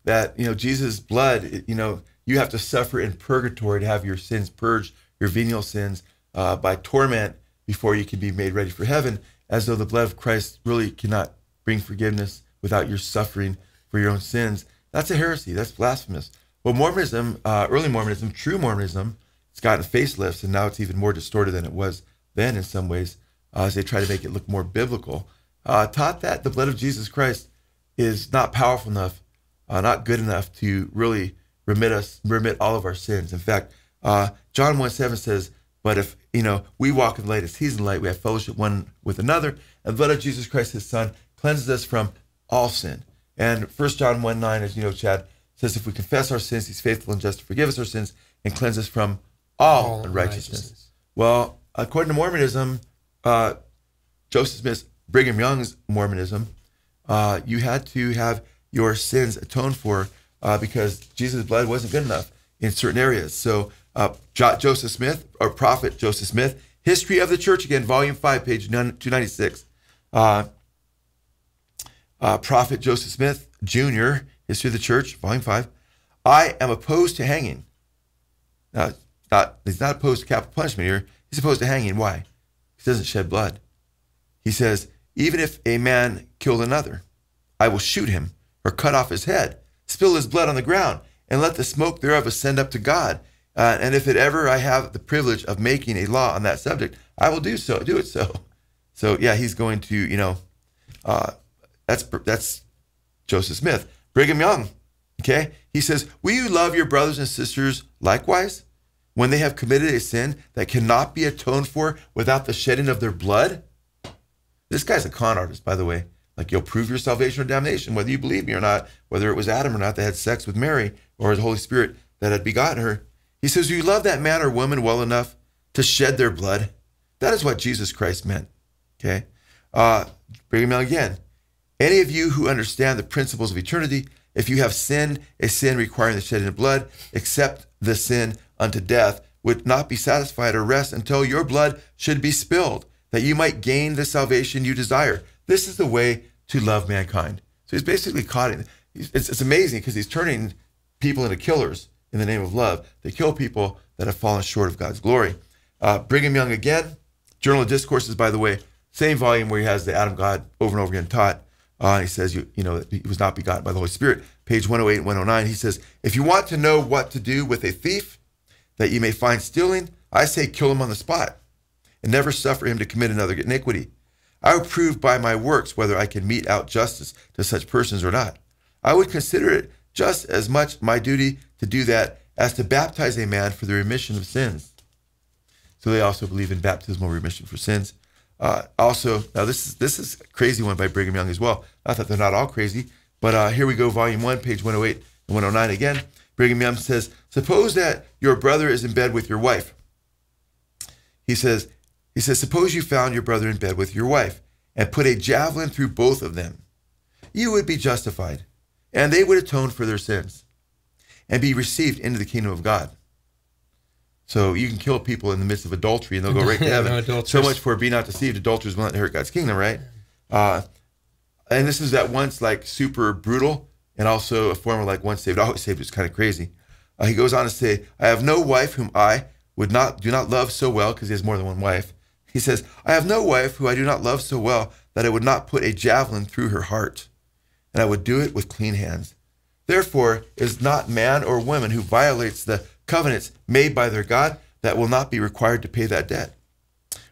that you know Jesus' blood, you know, you have to suffer in purgatory to have your sins purged, your venial sins uh, by torment before you can be made ready for heaven, as though the blood of Christ really cannot bring forgiveness without your suffering for your own sins. That's a heresy. That's blasphemous. Well, Mormonism, uh, early Mormonism, true Mormonism, it's gotten facelifts, and now it's even more distorted than it was then in some ways, uh, as they try to make it look more biblical. Uh, taught that the blood of Jesus Christ is not powerful enough, uh, not good enough to really remit us, remit all of our sins. In fact, uh, John 1 7 says, But if, you know, we walk in the light as he's in light, we have fellowship one with another, and the blood of Jesus Christ, his son, cleanses us from all sin. And First John 1 9, as you know, Chad, says, If we confess our sins, he's faithful and just to forgive us our sins and cleanse us from all, all unrighteousness. Well, according to Mormonism, uh, Joseph Smith, Brigham Young's Mormonism, uh, you had to have your sins atoned for uh, because Jesus' blood wasn't good enough in certain areas. So, uh, Joseph Smith, or Prophet Joseph Smith, History of the Church, again, Volume 5, page 296. Uh, uh, Prophet Joseph Smith Jr., History of the Church, Volume 5. I am opposed to hanging. Now, not, he's not opposed to capital punishment here. He's opposed to hanging. Why? He doesn't shed blood. He says, even if a man killed another, I will shoot him or cut off his head, spill his blood on the ground, and let the smoke thereof ascend up to God. Uh, and if it ever I have the privilege of making a law on that subject, I will do so, do it so. So yeah, he's going to, you know, uh, that's that's Joseph Smith. Brigham Young, okay? He says, "Will you love your brothers and sisters likewise when they have committed a sin that cannot be atoned for without the shedding of their blood?" This guy's a con artist, by the way. Like you'll prove your salvation or damnation, whether you believe me or not, whether it was Adam or not that had sex with Mary or the Holy Spirit that had begotten her. He says, You love that man or woman well enough to shed their blood. That is what Jesus Christ meant. Okay. Uh, Brigham Young again. Any of you who understand the principles of eternity, if you have sinned a sin requiring the shedding of blood, except the sin unto death, would not be satisfied or rest until your blood should be spilled, that you might gain the salvation you desire. This is the way to love mankind. So he's basically caught in. It's, it's amazing because he's turning people into killers in the name of love. They kill people that have fallen short of God's glory. Uh, Brigham Young again, Journal of Discourses, by the way, same volume where he has the Adam God over and over again taught. Uh, he says, you, you know, he was not begotten by the Holy Spirit. Page 108 and 109, he says, If you want to know what to do with a thief that you may find stealing, I say kill him on the spot and never suffer him to commit another iniquity. I will prove by my works whether I can mete out justice to such persons or not. I would consider it just as much my duty to do that as to baptize a man for the remission of sins. So they also believe in baptismal remission for sins. Uh, also, now this is this is crazy one by Brigham Young as well. Not that they're not all crazy, but uh, here we go, Volume One, page 108 and 109 again. Brigham Young says, "Suppose that your brother is in bed with your wife." He says, "He says, suppose you found your brother in bed with your wife and put a javelin through both of them, you would be justified, and they would atone for their sins, and be received into the kingdom of God." So you can kill people in the midst of adultery and they'll go right to heaven. no, so much for be not deceived, adulterers will not inherit God's kingdom, right? Uh, and this is at once like super brutal and also a form of like once saved, always saved, It's kind of crazy. Uh, he goes on to say, I have no wife whom I would not do not love so well, because he has more than one wife. He says, I have no wife who I do not love so well that I would not put a javelin through her heart, and I would do it with clean hands. Therefore, it is not man or woman who violates the covenants made by their God that will not be required to pay that debt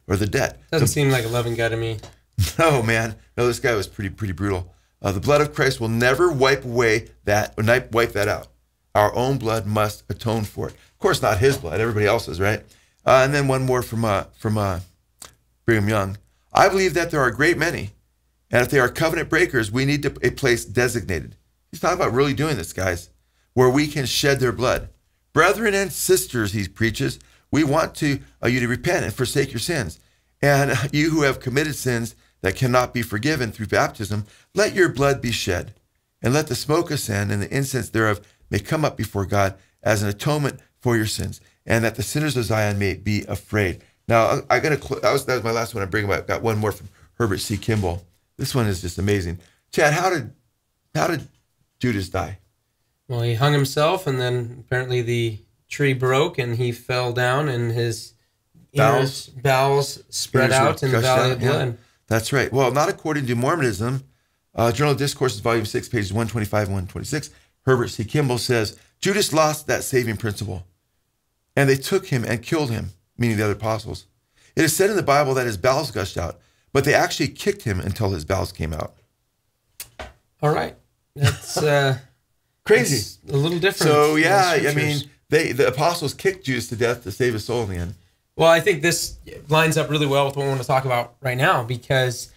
or the debt. Doesn't the, seem like a loving God to me. No, man. No, this guy was pretty pretty brutal. Uh, the blood of Christ will never wipe away that wipe that out. Our own blood must atone for it. Of course, not his blood. Everybody else's, right? Uh, and then one more from uh, from uh, Brigham Young. I believe that there are a great many, and if they are covenant breakers, we need to, a place designated. He's talking about really doing this, guys, where we can shed their blood. Brethren and sisters, he preaches, we want to uh, you to repent and forsake your sins. And you who have committed sins that cannot be forgiven through baptism, let your blood be shed, and let the smoke ascend and the incense thereof may come up before God as an atonement for your sins, and that the sinners of Zion may be afraid. Now, I'm gonna. That was, that was my last one. I'm bringing I've Got one more from Herbert C. Kimball. This one is just amazing. Chad, how did how did Judas die? Well, he hung himself, and then apparently the tree broke, and he fell down, and his bowels, ears, bowels spread ears out in the valley out, of blood. Yeah. That's right. Well, not according to Mormonism. Uh, Journal of Discourses, Volume 6, pages 125 126. Herbert C. Kimball says Judas lost that saving principle, and they took him and killed him, meaning the other apostles. It is said in the Bible that his bowels gushed out, but they actually kicked him until his bowels came out. All right. That's. Uh, Crazy. It's a little different. So yeah, I mean, they the apostles kicked Judas to death to save his soul in the end. Well, I think this lines up really well with what we want to talk about right now because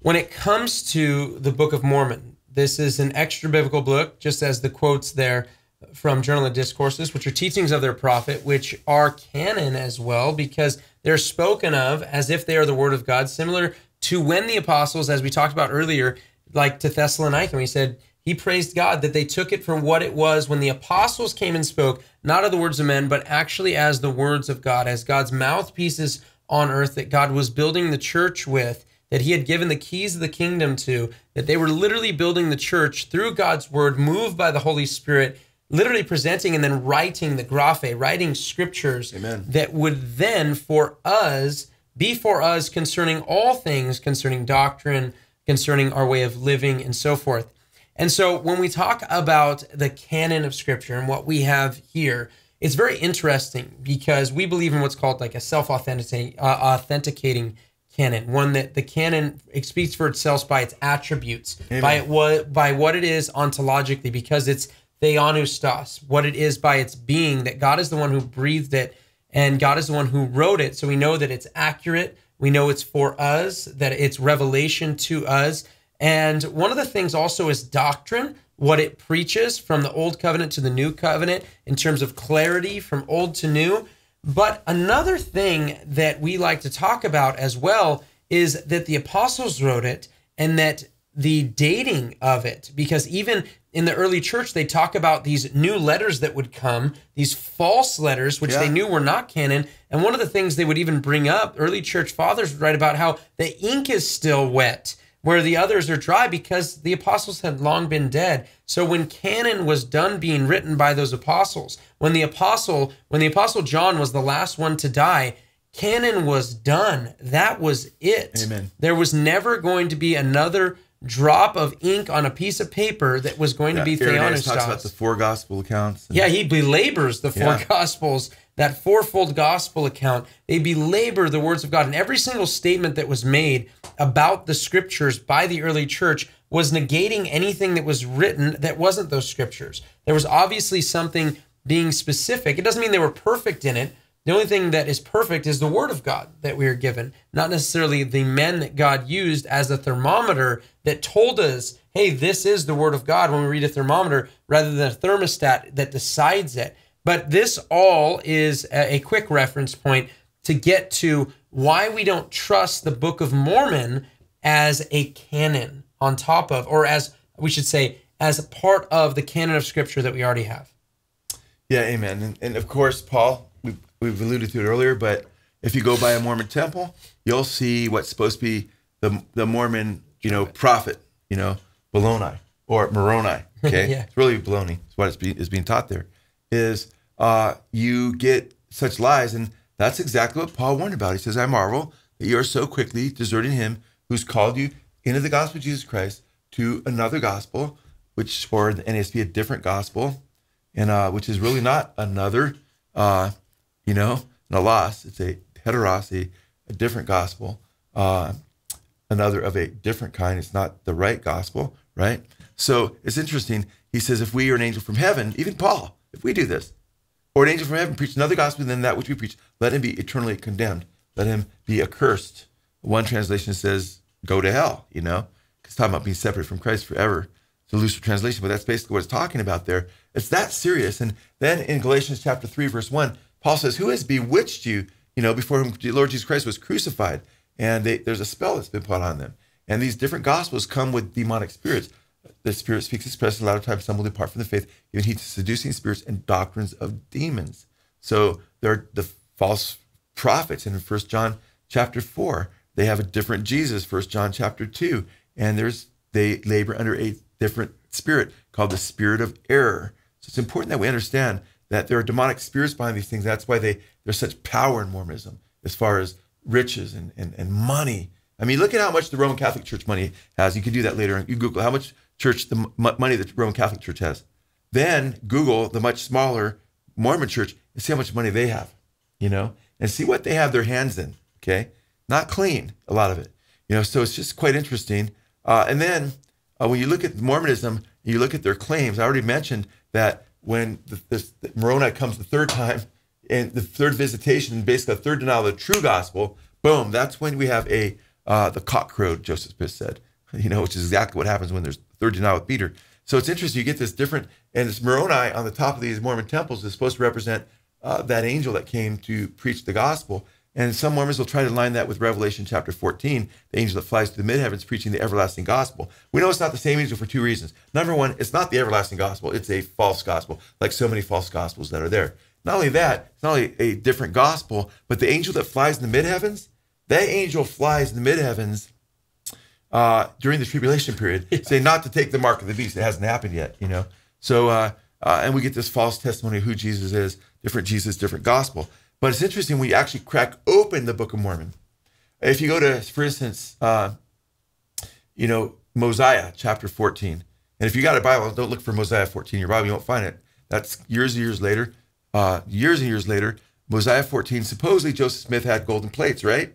when it comes to the Book of Mormon, this is an extra biblical book, just as the quotes there from Journal of Discourses, which are teachings of their prophet, which are canon as well, because they're spoken of as if they are the Word of God, similar to when the apostles, as we talked about earlier, like to Thessalonica, we said he praised God that they took it for what it was when the apostles came and spoke, not of the words of men, but actually as the words of God, as God's mouthpieces on earth that God was building the church with, that he had given the keys of the kingdom to, that they were literally building the church through God's word, moved by the Holy Spirit, literally presenting and then writing the graphe, writing scriptures Amen. that would then for us be for us concerning all things, concerning doctrine, concerning our way of living, and so forth. And so when we talk about the canon of scripture and what we have here, it's very interesting because we believe in what's called like a self-authenticating uh, authenticating canon, one that the canon speaks for itself by its attributes, Amen. by what by what it is ontologically, because it's theanustas, what it is by its being, that God is the one who breathed it and God is the one who wrote it. So we know that it's accurate. We know it's for us, that it's revelation to us, and one of the things also is doctrine, what it preaches from the old covenant to the new covenant in terms of clarity from old to new. But another thing that we like to talk about as well is that the apostles wrote it and that the dating of it, because even in the early church, they talk about these new letters that would come, these false letters, which yeah. they knew were not canon. And one of the things they would even bring up, early church fathers would write about how the ink is still wet where the others are dry because the apostles had long been dead. So when canon was done being written by those apostles, when the apostle when the apostle John was the last one to die, canon was done. That was it. Amen. There was never going to be another drop of ink on a piece of paper that was going yeah, to be Irenaeus talks about the four gospel accounts. yeah, he belabors the four yeah. gospels that fourfold gospel account, they belabor the words of God. And every single statement that was made about the scriptures by the early church was negating anything that was written that wasn't those scriptures. There was obviously something being specific. It doesn't mean they were perfect in it. The only thing that is perfect is the word of God that we are given, not necessarily the men that God used as a thermometer that told us, hey, this is the word of God when we read a thermometer, rather than a thermostat that decides it. But this all is a quick reference point to get to why we don't trust the Book of Mormon as a canon on top of, or as we should say, as a part of the canon of scripture that we already have. Yeah, amen. And, and of course, Paul, we, we've alluded to it earlier, but if you go by a Mormon temple, you'll see what's supposed to be the, the Mormon, you know, prophet, you know, Balonai or Moroni. Okay. yeah. It's really baloney. It's what is being taught there is uh, you get such lies. And that's exactly what Paul warned about. He says, I marvel that you are so quickly deserting him who's called you into the gospel of Jesus Christ to another gospel, which for the NASB, a different gospel, and uh, which is really not another, uh, you know, a loss. It's a heteros, a, a different gospel, uh, another of a different kind. It's not the right gospel, right? So it's interesting. He says, if we are an angel from heaven, even Paul, if we do this, or an angel from heaven preached another gospel than that which we preach. Let him be eternally condemned. Let him be accursed. One translation says, go to hell, you know, it's talking about being separate from Christ forever. It's a looser translation, but that's basically what it's talking about there. It's that serious. And then in Galatians chapter 3, verse 1, Paul says, Who has bewitched you, you know, before whom the Lord Jesus Christ was crucified? And they, there's a spell that's been put on them. And these different gospels come with demonic spirits the Spirit speaks expresses a lot of times some will depart from the faith, even he's to seducing spirits and doctrines of demons. So there are the false prophets in First John chapter 4. They have a different Jesus, First John chapter 2. And there's they labor under a different spirit called the spirit of error. So it's important that we understand that there are demonic spirits behind these things. That's why they there's such power in Mormonism as far as riches and, and, and money. I mean, look at how much the Roman Catholic Church money has. You can do that later. You Google how much church, the m- money the Roman Catholic Church has. Then Google the much smaller Mormon church and see how much money they have, you know, and see what they have their hands in. Okay. Not clean, a lot of it, you know, so it's just quite interesting. Uh, and then uh, when you look at Mormonism, you look at their claims. I already mentioned that when the, this, the Moroni comes the third time and the third visitation, basically the third denial of the true gospel, boom, that's when we have a uh, the cock crowed, Joseph Smith said, you know, which is exactly what happens when there's Third denial with Peter. So it's interesting. You get this different, and this Moroni on the top of these Mormon temples is supposed to represent uh, that angel that came to preach the gospel. And some Mormons will try to line that with Revelation chapter 14, the angel that flies to the midheavens preaching the everlasting gospel. We know it's not the same angel for two reasons. Number one, it's not the everlasting gospel, it's a false gospel, like so many false gospels that are there. Not only that, it's not only a different gospel, but the angel that flies in the midheavens, that angel flies in the midheavens uh, during the tribulation period, yeah. say not to take the mark of the beast. It hasn't happened yet, you know. So, uh, uh, and we get this false testimony of who Jesus is, different Jesus, different gospel. But it's interesting when you actually crack open the Book of Mormon. If you go to, for instance, uh, you know, Mosiah chapter 14, and if you got a Bible, don't look for Mosiah 14. Your Bible, you won't find it. That's years and years later. Uh, years and years later, Mosiah 14. Supposedly Joseph Smith had golden plates, right?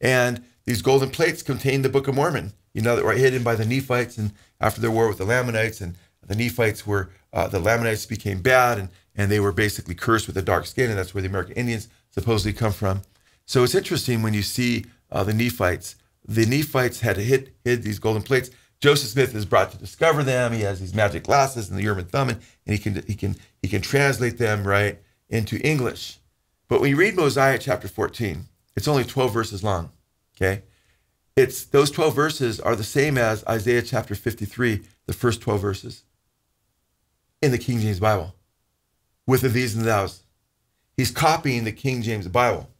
And these golden plates contain the Book of Mormon, you know, that were hidden by the Nephites and after their war with the Lamanites. And the Nephites were, uh, the Lamanites became bad and, and they were basically cursed with a dark skin. And that's where the American Indians supposedly come from. So it's interesting when you see uh, the Nephites. The Nephites had hid, hid these golden plates. Joseph Smith is brought to discover them. He has these magic glasses and the Urim and Thummim, and he can he can he can translate them right into English. But when you read Mosiah chapter 14, it's only 12 verses long. Okay. It's those 12 verses are the same as Isaiah chapter 53, the first 12 verses in the King James Bible with the these and thous. He's copying the King James Bible.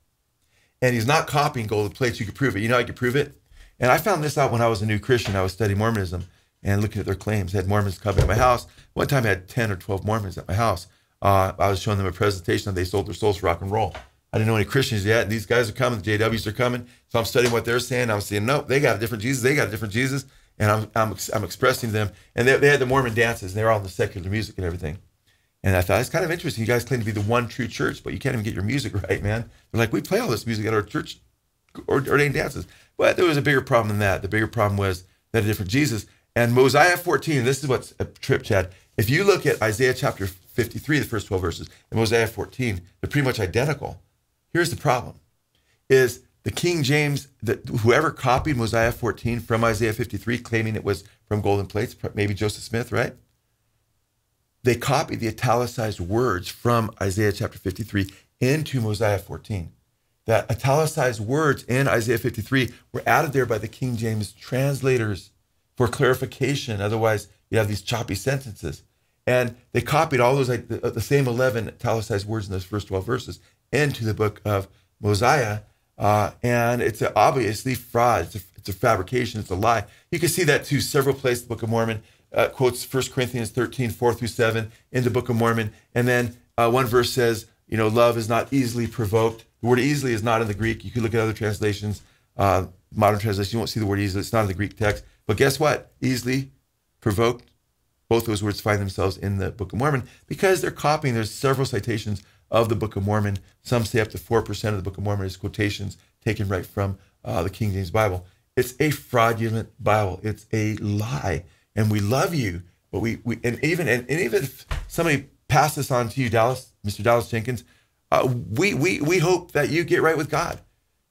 And he's not copying gold plates. You could prove it. You know I could prove it? And I found this out when I was a new Christian. I was studying Mormonism and looking at their claims. I had Mormons coming to my house. One time I had 10 or 12 Mormons at my house. Uh, I was showing them a presentation and they sold their souls for rock and roll. I didn't know any Christians yet. These guys are coming, the JWs are coming. So I'm studying what they're saying. I'm saying, nope, they got a different Jesus. They got a different Jesus. And I'm, I'm, I'm expressing them. And they, they had the Mormon dances, and they're all in the secular music and everything. And I thought, it's kind of interesting. You guys claim to be the one true church, but you can't even get your music right, man. They're like, we play all this music at our church ordained dances. But there was a bigger problem than that. The bigger problem was that a different Jesus. And Mosiah 14, this is what's a trip, Chad. If you look at Isaiah chapter 53, the first 12 verses, and Mosiah 14, they're pretty much identical. Here's the problem: is the King James that whoever copied Mosiah 14 from Isaiah 53, claiming it was from golden plates, maybe Joseph Smith, right? They copied the italicized words from Isaiah chapter 53 into Mosiah 14. That italicized words in Isaiah 53 were added there by the King James translators for clarification. Otherwise, you have these choppy sentences. And they copied all those, like the, uh, the, same 11 italicized words in those first 12 verses into the book of Mosiah. Uh, and it's obviously fraud. It's a, it's a, fabrication. It's a lie. You can see that too several places. The Book of Mormon uh, quotes 1 Corinthians 13, 4 through 7 in the Book of Mormon. And then uh, one verse says, you know, love is not easily provoked. The word easily is not in the Greek. You could look at other translations, uh, modern translations. you won't see the word easily. It's not in the Greek text. But guess what? Easily provoked. Both those words find themselves in the Book of Mormon because they're copying. There's several citations of the Book of Mormon. Some say up to 4% of the Book of Mormon is quotations taken right from uh, the King James Bible. It's a fraudulent Bible. It's a lie. And we love you, but we, we and even and, and even if somebody passes this on to you, Dallas, Mr. Dallas Jenkins, uh, we we we hope that you get right with God,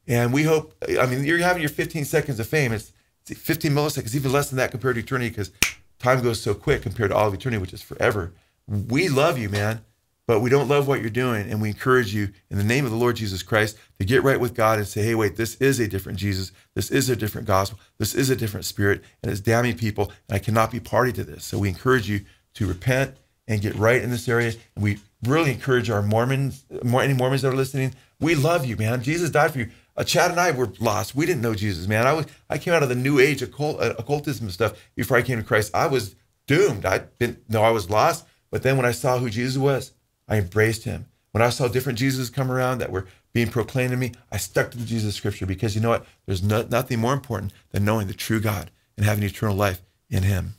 and we hope. I mean, you're having your 15 seconds of fame. It's, it's 15 milliseconds, even less than that compared to eternity, because time goes so quick compared to all of eternity, which is forever. We love you, man but we don't love what you're doing. And we encourage you in the name of the Lord Jesus Christ to get right with God and say, hey, wait, this is a different Jesus. This is a different gospel. This is a different spirit. And it's damning people. And I cannot be party to this. So we encourage you to repent and get right in this area. And we really encourage our Mormons, any Mormons that are listening, we love you, man. Jesus died for you. Uh, Chad and I were lost. We didn't know Jesus, man. I was I came out of the New Age occult, uh, occultism and stuff before I came to Christ. I was doomed. I didn't know I was lost. But then when I saw who Jesus was, I embraced him. When I saw different Jesus come around that were being proclaimed to me, I stuck to the Jesus scripture because you know what? There's no, nothing more important than knowing the true God and having eternal life in him.